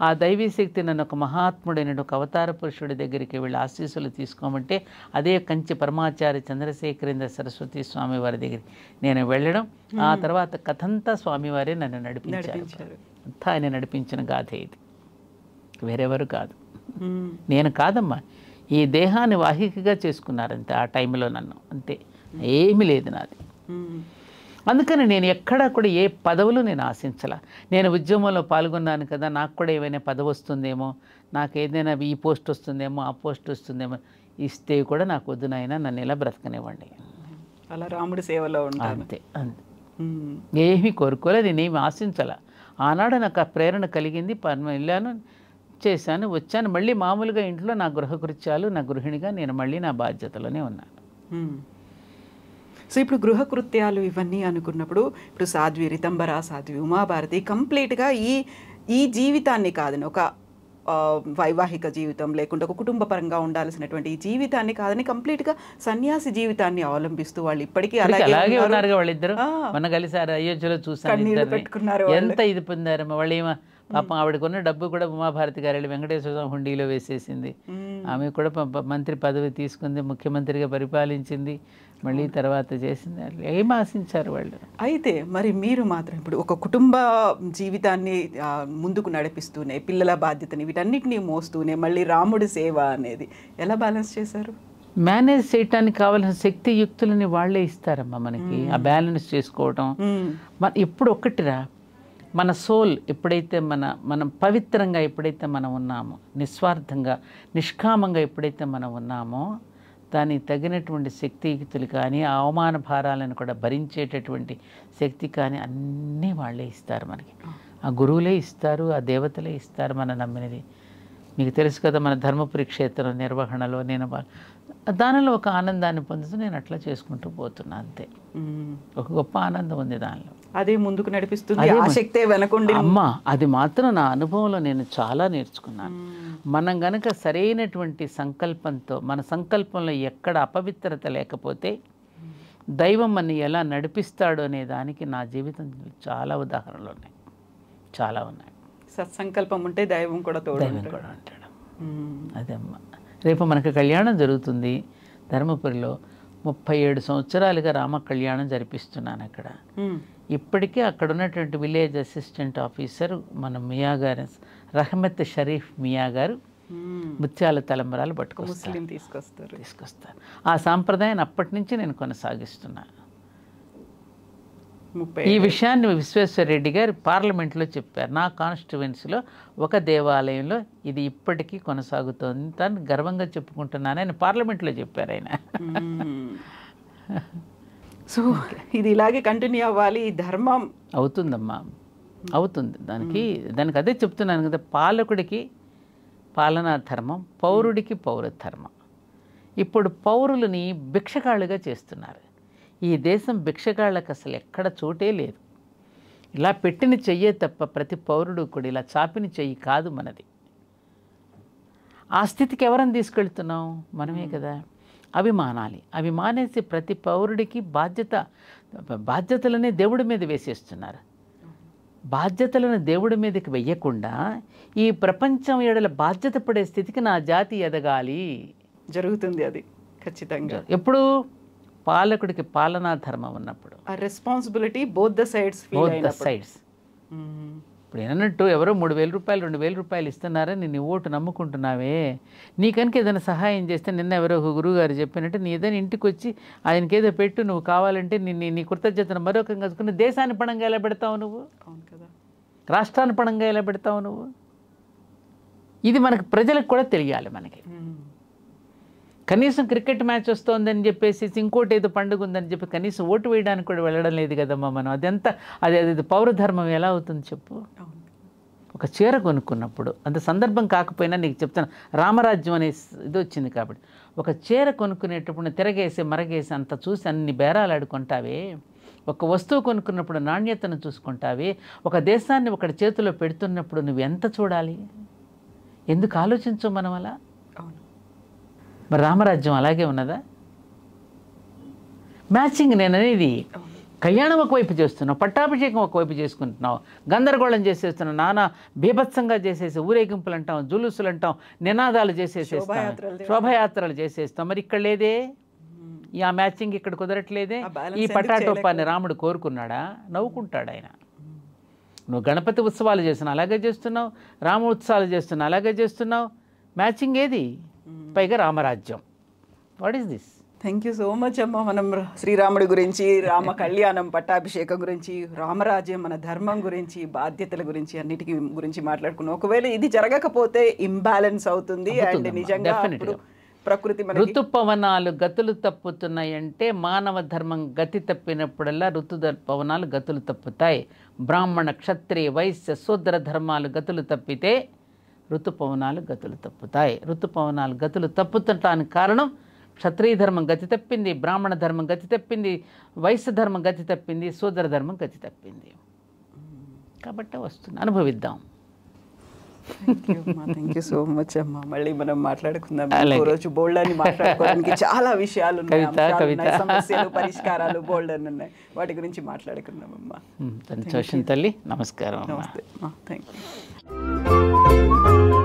ఆ దైవీ శక్తి నన్ను ఒక మహాత్ముడైన ఒక అవతార పురుషుడి దగ్గరికి వెళ్ళి ఆశీస్సులు తీసుకోమంటే అదే కంచి పరమాచార్య చంద్రశేఖరేంద్ర సరస్వతి స్వామి వారి దగ్గరికి నేను వెళ్ళడం ఆ తర్వాత కథంతా స్వామివారే నన్ను నడిపించారు అంతా ఆయన నడిపించిన గాథ ఇది వేరెవరు కాదు నేను కాదమ్మా ఈ దేహాన్ని వాహికగా చేసుకున్నారంతే ఆ టైంలో నన్ను అంతే ఏమీ లేదు నాది అందుకని నేను ఎక్కడా కూడా ఏ పదవులు నేను ఆశించాల నేను ఉద్యమంలో పాల్గొన్నాను కదా నాకు కూడా ఏమైనా పదవి వస్తుందేమో నాకు ఏదైనా ఈ పోస్ట్ వస్తుందేమో ఆ పోస్ట్ వస్తుందేమో ఇస్తే కూడా నాకు వద్దునైనా నన్ను ఇలా బ్రతకనివ్వండి అలా రాముడి సేవలో ఉంటాను అంతే అంతే ఏమీ కోరుకోలేదు నేనేమి ఆశించాల ఆనాడు నాకు ఆ ప్రేరణ కలిగింది వెళ్ళాను చేశాను వచ్చాను మళ్ళీ మామూలుగా ఇంట్లో నా గృహకృత్యాలు నా గృహిణిగా నేను మళ్ళీ నా బాధ్యతలోనే ఉన్నాను సో ఇప్పుడు గృహకృత్యాలు ఇవన్నీ అనుకున్నప్పుడు ఇప్పుడు సాధ్వి రితంబర సాధ్వి ఉమాభారతి కంప్లీట్గా ఈ ఈ జీవితాన్ని కాదని ఒక వైవాహిక జీవితం లేకుంటే ఒక కుటుంబ పరంగా ఉండాల్సినటువంటి ఈ జీవితాన్ని కాదని కంప్లీట్ గా సన్యాసి జీవితాన్ని అవలంబిస్తూ వాళ్ళు ఇప్పటికీ అలాగే ఉన్నారు వాళ్ళిద్దరు మన కలిసి అయోధ్యలో చూసారు ఎంత ఇది పొందారమ్మ వాళ్ళు ఏమో పాపం ఆవిడకున్న డబ్బు కూడా ఉమాభారతి గారు వెళ్ళి వెంకటేశ్వర స్వామి హుండీలో వేసేసింది ఆమె కూడా మంత్రి పదవి తీసుకుంది ముఖ్యమంత్రిగా పరిపాలించింది మళ్ళీ తర్వాత చేసింది ఏం ఆశించారు వాళ్ళు అయితే మరి మీరు మాత్రం ఇప్పుడు ఒక కుటుంబ జీవితాన్ని ముందుకు నడిపిస్తూనే పిల్లల బాధ్యతని వీటన్నిటినీ మోస్తూనే మళ్ళీ రాముడి సేవ అనేది ఎలా బ్యాలెన్స్ చేశారు మేనేజ్ చేయటానికి కావాల్సిన శక్తి యుక్తులని వాళ్ళే ఇస్తారమ్మా మనకి ఆ బ్యాలెన్స్ చేసుకోవటం ఇప్పుడు ఎప్పుడు ఒక్కటిరా మన సోల్ ఎప్పుడైతే మన మనం పవిత్రంగా ఎప్పుడైతే మనం ఉన్నామో నిస్వార్థంగా నిష్కామంగా ఎప్పుడైతే మనం ఉన్నామో దానికి తగినటువంటి శక్తియుక్తులు కానీ అవమాన భారాలను కూడా భరించేటటువంటి శక్తి కానీ అన్నీ వాళ్ళే ఇస్తారు మనకి ఆ గురువులే ఇస్తారు ఆ దేవతలే ఇస్తారు మన నమ్మినది మీకు తెలుసు కదా మన ధర్మపురి క్షేత్రం నిర్వహణలో నేను దానిలో ఒక ఆనందాన్ని పొందుతూ నేను అట్లా చేసుకుంటూ పోతున్నా అంతే ఒక గొప్ప ఆనందం ఉంది దానిలో అదే ముందుకు నడిపిస్తుంది ఆసక్తే వెనకండి అమ్మ అది మాత్రం నా అనుభవంలో నేను చాలా నేర్చుకున్నాను మనం గనక సరైనటువంటి సంకల్పంతో మన సంకల్పంలో ఎక్కడ అపవిత్రత లేకపోతే దైవం మన ఎలా నడిపిస్తాడు అనే దానికి నా జీవితం చాలా ఉదాహరణలు ఉన్నాయి చాలా ఉన్నాయి సత్సంకల్పం ఉంటే దైవం కూడా దైవం కూడా అంటాడు అదే అమ్మ రేపు మనకు కళ్యాణం జరుగుతుంది ధర్మపురిలో ముప్పై ఏడు సంవత్సరాలుగా రామ కళ్యాణం జరిపిస్తున్నాను అక్కడ ఇప్పటికే అక్కడ ఉన్నటువంటి విలేజ్ అసిస్టెంట్ ఆఫీసర్ మన మియా గారు రహమత్ షరీఫ్ మియా గారు ముత్యాల తలంబరాలు పట్టుకొస్తారు తీసుకొస్తారు తీసుకొస్తారు ఆ సాంప్రదాయాన్ని అప్పటి నుంచి నేను కొనసాగిస్తున్నాను ఈ విషయాన్ని విశ్వేశ్వరరెడ్డి గారు పార్లమెంట్లో చెప్పారు నా కాన్స్టిట్యువెన్సీలో ఒక దేవాలయంలో ఇది ఇప్పటికీ కొనసాగుతోంది తను గర్వంగా చెప్పుకుంటున్నాను ఆయన పార్లమెంట్లో చెప్పారు ఆయన సో ఇది ఇలాగే కంటిన్యూ అవ్వాలి ధర్మం అవుతుందమ్మా అవుతుంది దానికి దానికి అదే చెప్తున్నాను కదా పాలకుడికి పాలనా ధర్మం పౌరుడికి పౌర ధర్మం ఇప్పుడు పౌరులని భిక్షకాళ్ళుగా చేస్తున్నారు ఈ దేశం భిక్షగాళ్ళకు అసలు ఎక్కడ చోటే లేదు ఇలా పెట్టిన చెయ్యే తప్ప ప్రతి పౌరుడు కూడా ఇలా చాపిన చెయ్యి కాదు మనది ఆ స్థితికి ఎవరని తీసుకెళ్తున్నాం మనమే కదా అభిమానాలి అవి మానేసి ప్రతి పౌరుడికి బాధ్యత బాధ్యతలనే దేవుడి మీద వేసేస్తున్నారు బాధ్యతలను దేవుడి మీదకి వెయ్యకుండా ఈ ప్రపంచం ఏడల బాధ్యత పడే స్థితికి నా జాతి ఎదగాలి జరుగుతుంది అది ఖచ్చితంగా ఎప్పుడు పాలకుడికి పాలనా ధర్మం ఉన్నప్పుడు responsibility both the sides both the sides ఇప్పుడు ఏనన్నట్టు ఎవరో మూడు వేల రూపాయలు రెండు వేల రూపాయలు ఇస్తున్నారని నేను ఓటు నమ్ముకుంటున్నావే నీ కనుక ఏదైనా సహాయం చేస్తే నిన్న ఎవరో ఒక గురువుగారు చెప్పినట్టు నీ ఏదైనా ఇంటికి వచ్చి ఆయనకి ఏదో పెట్టు నువ్వు కావాలంటే నీ నీ కృతజ్ఞతను మరొకంగా చూసుకుని దేశాన్ని పణంగా ఎలా పెడతావు నువ్వు రాష్ట్రాన్ని పణంగా ఎలా పెడతావు నువ్వు ఇది మనకు ప్రజలకు కూడా తెలియాలి మనకి mm-hmm. కనీసం క్రికెట్ మ్యాచ్ వస్తోందని చెప్పేసి ఇంకోటి ఏదో పండుగ ఉందని చెప్పి కనీసం ఓటు వేయడానికి కూడా వెళ్ళడం లేదు కదమ్మా మనం అదెంత అది అది పౌరధర్మం ఎలా అవుతుంది చెప్పు ఒక చీర కొనుక్కున్నప్పుడు అంత సందర్భం కాకపోయినా నీకు చెప్తాను రామరాజ్యం అనే ఇది వచ్చింది కాబట్టి ఒక చీర కొనుక్కునేటప్పుడు తిరగేసి మరగేసి అంత చూసి అన్ని బేరాలు ఆడుకుంటావే ఒక వస్తువు కొనుక్కున్నప్పుడు నాణ్యతను చూసుకుంటావి ఒక దేశాన్ని ఒకటి చేతిలో పెడుతున్నప్పుడు నువ్వు ఎంత చూడాలి ఎందుకు ఆలోచించవు మనం అలా మరి రామరాజ్యం అలాగే ఉన్నదా మ్యాచింగ్ నేననేది కళ్యాణం ఒకవైపు చేస్తున్నావు పట్టాభిషేకం ఒకవైపు చేసుకుంటున్నావు గందరగోళం చేసేస్తున్నావు నానా బీభత్సంగా చేసేసి ఊరేగింపులు అంటాం జులుసులు అంటాం నినాదాలు చేసేసేస్తాం శోభయాత్రలు చేసేస్తాం మరి ఇక్కడ లేదే ఈ ఆ మ్యాచింగ్ ఇక్కడ కుదరట్లేదే ఈ పటాటోపాన్ని రాముడు కోరుకున్నాడా నవ్వుకుంటాడు ఆయన నువ్వు గణపతి ఉత్సవాలు చేస్తున్నావు అలాగే చేస్తున్నావు రామ ఉత్సవాలు చేస్తున్నావు అలాగే చేస్తున్నావు మ్యాచింగ్ ఏది Mm-hmm. పైగా రామరాజ్యం what is this thank you so much అమ్మ మనం శ్రీరాముడి గురించి రామ కళ్యాణం పట్టాభిషేకం గురించి రామరాజ్యం మన ధర్మం గురించి బాధ్యతల గురించి అన్నిటికీ గురించి మాట్లాడుకున్నాం ఒకవేళ ఇది జరగకపోతే ఇంబ్యాలెన్స్ అవుతుంది అండ్ నిజంగా ప్రకృతి ఋతుపవనాలు గతులు తప్పుతున్నాయి అంటే మానవ ధర్మం గతి తప్పినప్పుడల్లా ఋతు పవనాలు గతులు తప్పుతాయి బ్రాహ్మణ క్షత్రియ వైశ్య శూద్ర ధర్మాలు గతులు తప్పితే ఋతుపవనాలు గతులు తప్పుతాయి ఋతుపవనాలు గతులు తప్పుతుంటానికి కారణం క్షత్రియ ధర్మం గతి తప్పింది బ్రాహ్మణ ధర్మం గతి తప్పింది వైశ్య ధర్మం గతి తప్పింది సోదర ధర్మం గతి తప్పింది కాబట్టి వస్తుంది అనుభవిద్దాం థ్యాంక్ యూ సో మచ్ అమ్మా మళ్ళీ మనం మాట్లాడుకుందాం రోజు బోల్డ్ అని మాట్లాడుకోవడానికి చాలా విషయాలు ఉన్నాయి సమస్యలు పరిష్కారాలు బోల్డ్ అని ఉన్నాయి వాటి గురించి మాట్లాడుకుందాం అమ్మా సంతోషం తల్లి నమస్కారం నమస్తే థ్యాంక్ యూ